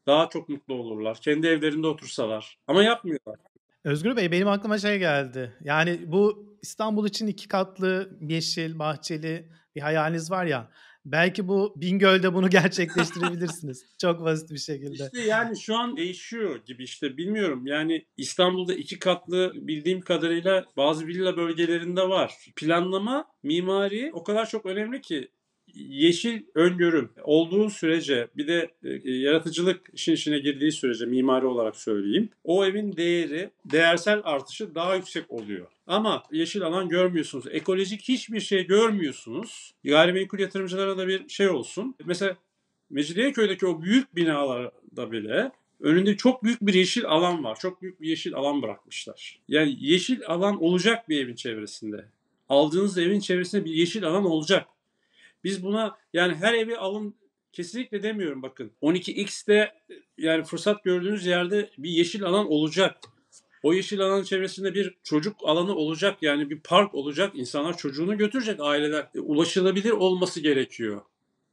daha çok mutlu olurlar. Kendi evlerinde otursalar. Ama yapmıyorlar. Özgür Bey benim aklıma şey geldi. Yani bu İstanbul için iki katlı yeşil, bahçeli bir hayaliniz var ya. Belki bu Bingöl'de bunu <laughs> gerçekleştirebilirsiniz. Çok basit bir şekilde. İşte yani şu an değişiyor gibi işte bilmiyorum. Yani İstanbul'da iki katlı bildiğim kadarıyla bazı villa bölgelerinde var. Planlama, mimari o kadar çok önemli ki yeşil öngörüm olduğu sürece bir de e, e, yaratıcılık işin içine girdiği sürece mimari olarak söyleyeyim. O evin değeri, değersel artışı daha yüksek oluyor. Ama yeşil alan görmüyorsunuz. Ekolojik hiçbir şey görmüyorsunuz. Gayrimenkul yatırımcılara da bir şey olsun. Mesela Mecidiyeköy'deki o büyük binalarda bile önünde çok büyük bir yeşil alan var. Çok büyük bir yeşil alan bırakmışlar. Yani yeşil alan olacak bir evin çevresinde. Aldığınız evin çevresinde bir yeşil alan olacak. Biz buna yani her evi alın kesinlikle demiyorum bakın. 12x'te yani fırsat gördüğünüz yerde bir yeşil alan olacak. O yeşil alanın çevresinde bir çocuk alanı olacak yani bir park olacak. İnsanlar çocuğunu götürecek aileler. E, ulaşılabilir olması gerekiyor.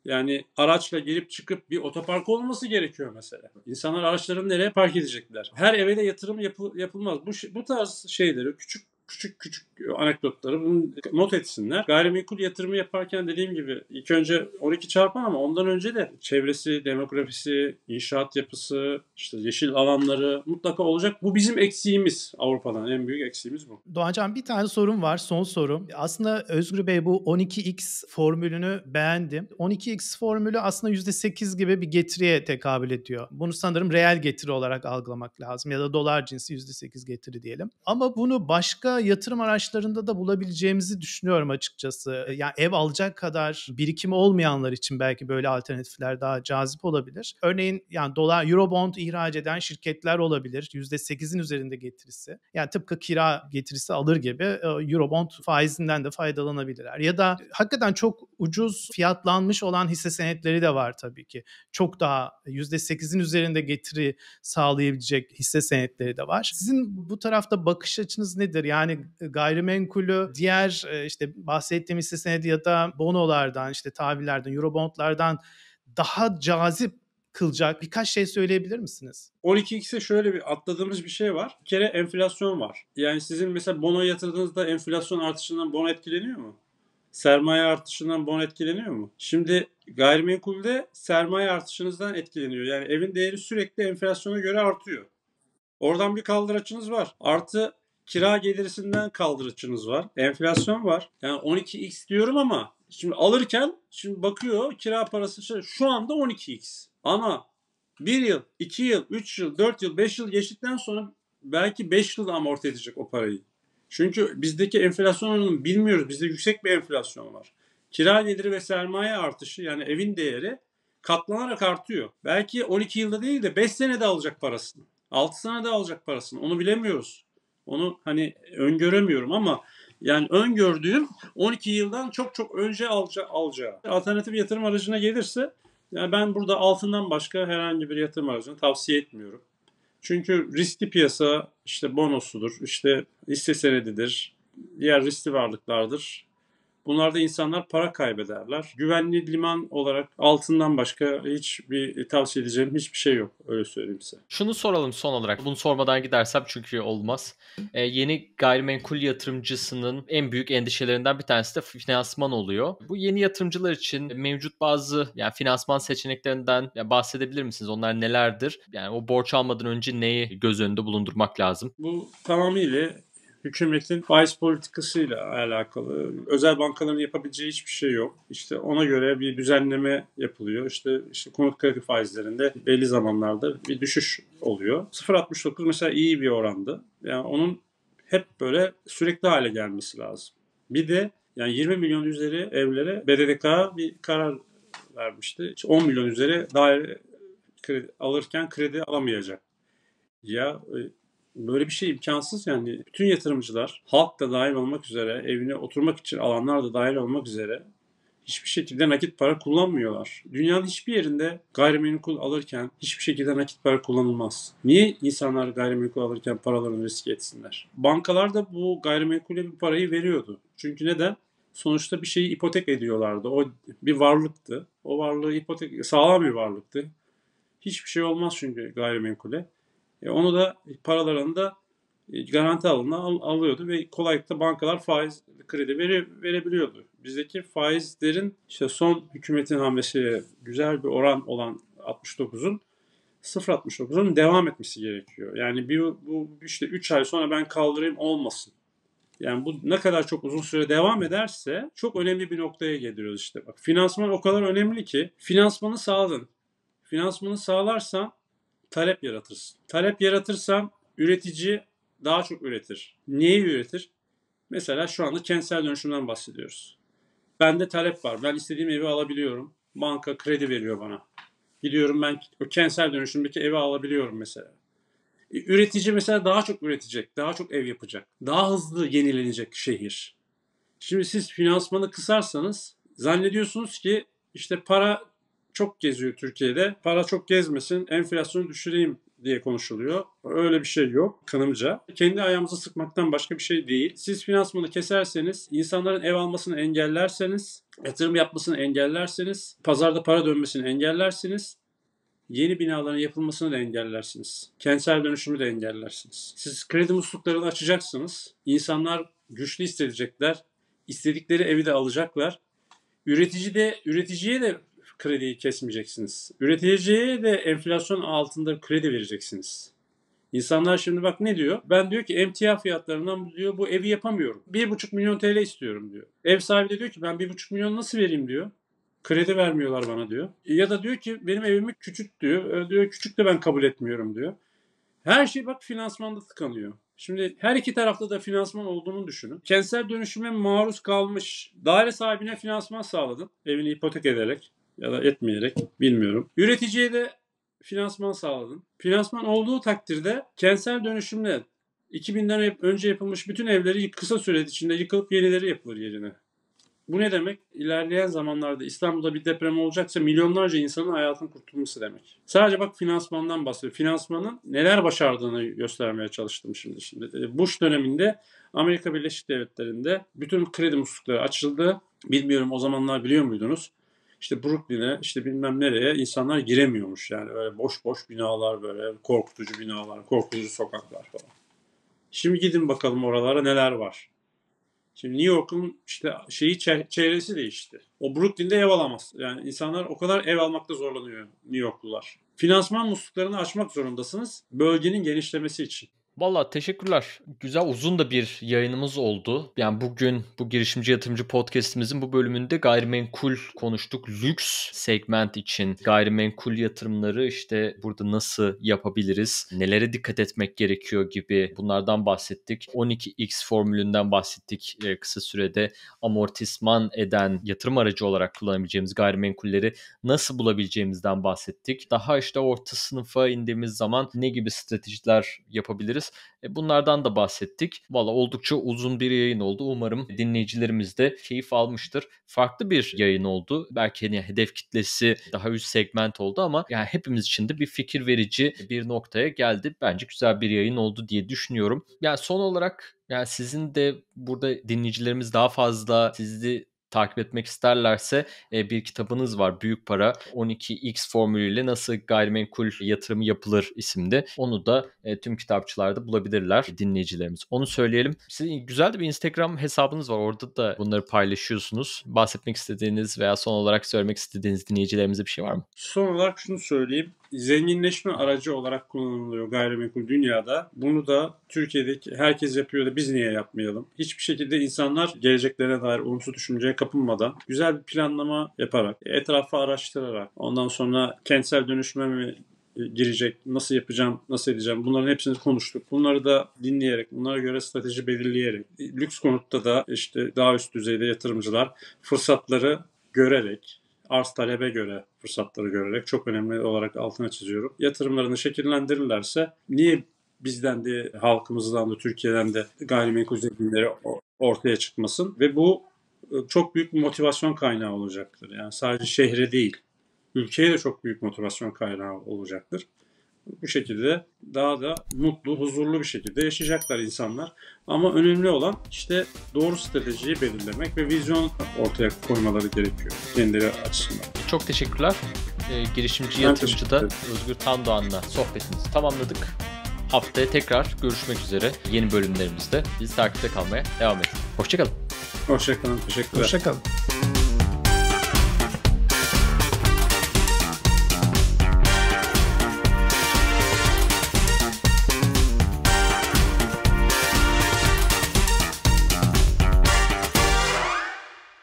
Yani araçla girip çıkıp bir otopark olması gerekiyor mesela. İnsanlar araçlarını nereye park edecekler? Her eve de yatırım yapı, yapılmaz. Bu bu tarz şeyleri küçük küçük küçük anekdotları bunu not etsinler. Gayrimenkul yatırımı yaparken dediğim gibi ilk önce 12 çarpan ama ondan önce de çevresi, demografisi, inşaat yapısı, işte yeşil alanları mutlaka olacak. Bu bizim eksiğimiz Avrupa'dan en büyük eksiğimiz bu. Doğancan bir tane sorum var son sorum. Aslında Özgür Bey bu 12x formülünü beğendim. 12x formülü aslında %8 gibi bir getiriye tekabül ediyor. Bunu sanırım reel getiri olarak algılamak lazım ya da dolar cinsi %8 getiri diyelim. Ama bunu başka yatırım araçları ihtiyaçlarında da bulabileceğimizi düşünüyorum açıkçası. Ee, yani ev alacak kadar birikimi olmayanlar için belki böyle alternatifler daha cazip olabilir. Örneğin yani dolar Eurobond ihraç eden şirketler olabilir. %8'in üzerinde getirisi. Yani tıpkı kira getirisi alır gibi e, Eurobond faizinden de faydalanabilirler. Ya da hakikaten çok ucuz fiyatlanmış olan hisse senetleri de var tabii ki. Çok daha %8'in üzerinde getiri sağlayabilecek hisse senetleri de var. Sizin bu tarafta bakış açınız nedir? Yani gayri gayrimenkulü, diğer e, işte bahsettiğimiz hisse senedi ya da bonolardan, işte tahvillerden, eurobondlardan daha cazip kılacak birkaç şey söyleyebilir misiniz? 12x'e şöyle bir atladığımız bir şey var. Bir kere enflasyon var. Yani sizin mesela bono yatırdığınızda enflasyon artışından bono etkileniyor mu? Sermaye artışından bon etkileniyor mu? Şimdi gayrimenkulde sermaye artışınızdan etkileniyor. Yani evin değeri sürekli enflasyona göre artıyor. Oradan bir kaldıraçınız var. Artı kira gelirisinden kaldırıcınız var. Enflasyon var. Yani 12x diyorum ama şimdi alırken şimdi bakıyor kira parası şu anda 12x. Ama 1 yıl, 2 yıl, 3 yıl, 4 yıl, 5 yıl geçtikten sonra belki 5 yıl amorti edecek o parayı. Çünkü bizdeki enflasyon oranını bilmiyoruz. Bizde yüksek bir enflasyon var. Kira geliri ve sermaye artışı yani evin değeri katlanarak artıyor. Belki 12 yılda değil de 5 senede alacak parasını. 6 senede alacak parasını. Onu bilemiyoruz. Onu hani öngöremiyorum ama yani öngördüğüm 12 yıldan çok çok önce alca, alacağı. Alternatif yatırım aracına gelirse yani ben burada altından başka herhangi bir yatırım aracını tavsiye etmiyorum. Çünkü riskli piyasa işte bonosudur, işte hisse senedidir, diğer riskli varlıklardır. Bunlarda insanlar para kaybederler. Güvenli liman olarak altından başka hiç bir tavsiye edeceğim hiçbir şey yok. Öyle söyleyeyim size. Şunu soralım son olarak. Bunu sormadan gidersem çünkü olmaz. Ee, yeni gayrimenkul yatırımcısının en büyük endişelerinden bir tanesi de finansman oluyor. Bu yeni yatırımcılar için mevcut bazı yani finansman seçeneklerinden bahsedebilir misiniz? Onlar nelerdir? Yani o borç almadan önce neyi göz önünde bulundurmak lazım? Bu tamamıyla hükümetin faiz politikasıyla alakalı. Özel bankaların yapabileceği hiçbir şey yok. İşte ona göre bir düzenleme yapılıyor. İşte, işte konut kredi faizlerinde belli zamanlarda bir düşüş oluyor. 0.69 mesela iyi bir orandı. Yani onun hep böyle sürekli hale gelmesi lazım. Bir de yani 20 milyon üzeri evlere BDDK bir karar vermişti. 10 milyon üzeri daire kredi, alırken kredi alamayacak. Ya e, Böyle bir şey imkansız yani. Bütün yatırımcılar, halk da dahil olmak üzere, evine oturmak için alanlar da dahil olmak üzere hiçbir şekilde nakit para kullanmıyorlar. Dünyanın hiçbir yerinde gayrimenkul alırken hiçbir şekilde nakit para kullanılmaz. Niye insanlar gayrimenkul alırken paralarını riske etsinler? Bankalar da bu gayrimenkule bir parayı veriyordu. Çünkü neden? Sonuçta bir şeyi ipotek ediyorlardı. O bir varlıktı. O varlığı ipotek sağlam bir varlıktı. Hiçbir şey olmaz çünkü gayrimenkule. E, onu da paralarını da e, garanti alına al, alıyordu ve kolaylıkla bankalar faiz kredi veri, verebiliyordu. Bizdeki faizlerin işte son hükümetin hamlesi güzel bir oran olan 69'un 0.69'un devam etmesi gerekiyor. Yani bir, bu işte 3 ay sonra ben kaldırayım olmasın. Yani bu ne kadar çok uzun süre devam ederse çok önemli bir noktaya geliyoruz işte. Bak finansman o kadar önemli ki finansmanı sağladın. Finansmanı sağlarsan talep yaratırsın. Talep yaratırsam üretici daha çok üretir. Neyi üretir? Mesela şu anda kentsel dönüşümden bahsediyoruz. Bende talep var. Ben istediğim evi alabiliyorum. Banka kredi veriyor bana. Gidiyorum ben o kentsel dönüşümdeki evi alabiliyorum mesela. E, üretici mesela daha çok üretecek, daha çok ev yapacak. Daha hızlı yenilenecek şehir. Şimdi siz finansmanı kısarsanız zannediyorsunuz ki işte para çok geziyor Türkiye'de. Para çok gezmesin, enflasyonu düşüreyim diye konuşuluyor. Öyle bir şey yok kanımca. Kendi ayağımızı sıkmaktan başka bir şey değil. Siz finansmanı keserseniz, insanların ev almasını engellerseniz, yatırım yapmasını engellerseniz, pazarda para dönmesini engellersiniz, yeni binaların yapılmasını da engellersiniz. Kentsel dönüşümü de engellersiniz. Siz kredi musluklarını açacaksınız. İnsanlar güçlü hissedecekler. İstedikleri evi de alacaklar. Üretici de üreticiye de krediyi kesmeyeceksiniz. Üreticiye de enflasyon altında kredi vereceksiniz. İnsanlar şimdi bak ne diyor? Ben diyor ki emtia fiyatlarından diyor bu evi yapamıyorum. 1,5 milyon TL istiyorum diyor. Ev sahibi de diyor ki ben 1,5 milyon nasıl vereyim diyor. Kredi vermiyorlar bana diyor. Ya da diyor ki benim evimi küçük diyor. E, diyor küçük de ben kabul etmiyorum diyor. Her şey bak finansmanda tıkanıyor. Şimdi her iki tarafta da finansman olduğunu düşünün. Kentsel dönüşüme maruz kalmış daire sahibine finansman sağladın evini ipotek ederek ya da etmeyerek bilmiyorum. Üreticiye de finansman sağladın. Finansman olduğu takdirde kentsel dönüşümle 2000'den önce yapılmış bütün evleri kısa süre içinde yıkılıp yenileri yapılır yerine. Bu ne demek? İlerleyen zamanlarda İstanbul'da bir deprem olacaksa milyonlarca insanın hayatın kurtulması demek. Sadece bak finansmandan bahsediyor. Finansmanın neler başardığını göstermeye çalıştım şimdi. şimdi. Bush döneminde Amerika Birleşik Devletleri'nde bütün kredi muslukları açıldı. Bilmiyorum o zamanlar biliyor muydunuz? işte Brooklyn'e işte bilmem nereye insanlar giremiyormuş yani böyle boş boş binalar böyle korkutucu binalar, korkutucu sokaklar falan. Şimdi gidin bakalım oralara neler var. Şimdi New York'un işte şeyi çevresi değişti. O Brooklyn'de ev alamaz. Yani insanlar o kadar ev almakta zorlanıyor New Yorklular. Finansman musluklarını açmak zorundasınız bölgenin genişlemesi için. Valla teşekkürler. Güzel uzun da bir yayınımız oldu. Yani bugün bu girişimci yatırımcı podcastimizin bu bölümünde gayrimenkul konuştuk. Lüks segment için gayrimenkul yatırımları işte burada nasıl yapabiliriz? Nelere dikkat etmek gerekiyor gibi bunlardan bahsettik. 12x formülünden bahsettik e, kısa sürede. Amortisman eden yatırım aracı olarak kullanabileceğimiz gayrimenkulleri nasıl bulabileceğimizden bahsettik. Daha işte orta sınıfa indiğimiz zaman ne gibi stratejiler yapabiliriz? E, bunlardan da bahsettik. Valla oldukça uzun bir yayın oldu. Umarım dinleyicilerimiz de keyif almıştır. Farklı bir yayın oldu. Belki hani hedef kitlesi daha üst segment oldu ama yani hepimiz için de bir fikir verici bir noktaya geldi. Bence güzel bir yayın oldu diye düşünüyorum. Yani son olarak yani sizin de burada dinleyicilerimiz daha fazla sizi takip etmek isterlerse e, bir kitabınız var Büyük Para 12X formülüyle nasıl gayrimenkul yatırımı yapılır isimli. Onu da e, tüm kitapçılarda bulabilirler dinleyicilerimiz. Onu söyleyelim. Sizin güzel de bir Instagram hesabınız var. Orada da bunları paylaşıyorsunuz. Bahsetmek istediğiniz veya son olarak söylemek istediğiniz dinleyicilerimize bir şey var mı? Son olarak şunu söyleyeyim. Zenginleşme aracı olarak kullanılıyor gayrimenkul dünyada. Bunu da Türkiye'deki herkes yapıyor da biz niye yapmayalım? Hiçbir şekilde insanlar geleceklerine dair olumsuz düşünce kapılmadan güzel bir planlama yaparak, etrafı araştırarak, ondan sonra kentsel dönüşüme mi e, girecek, nasıl yapacağım, nasıl edeceğim bunların hepsini konuştuk. Bunları da dinleyerek, bunlara göre strateji belirleyerek, e, lüks konutta da işte daha üst düzeyde yatırımcılar fırsatları görerek, arz talebe göre fırsatları görerek çok önemli olarak altına çiziyorum. Yatırımlarını şekillendirirlerse niye bizden de halkımızdan da Türkiye'den de gayrimenkul zenginleri ortaya çıkmasın ve bu e, çok büyük bir motivasyon kaynağı olacaktır. Yani sadece şehre değil, ülkeye de çok büyük motivasyon kaynağı olacaktır. Bu şekilde daha da mutlu, huzurlu bir şekilde yaşayacaklar insanlar. Ama önemli olan işte doğru stratejiyi belirlemek ve vizyon ortaya koymaları gerekiyor kendileri açısından. Çok teşekkürler. Ee, girişimci yatırımcı da Özgür Tandoğan'la sohbetimizi tamamladık. Haftaya tekrar görüşmek üzere yeni bölümlerimizde. Bizi takipte kalmaya devam edin. Hoşçakalın. Hoşçakalın. Teşekkürler. Hoşçakalın.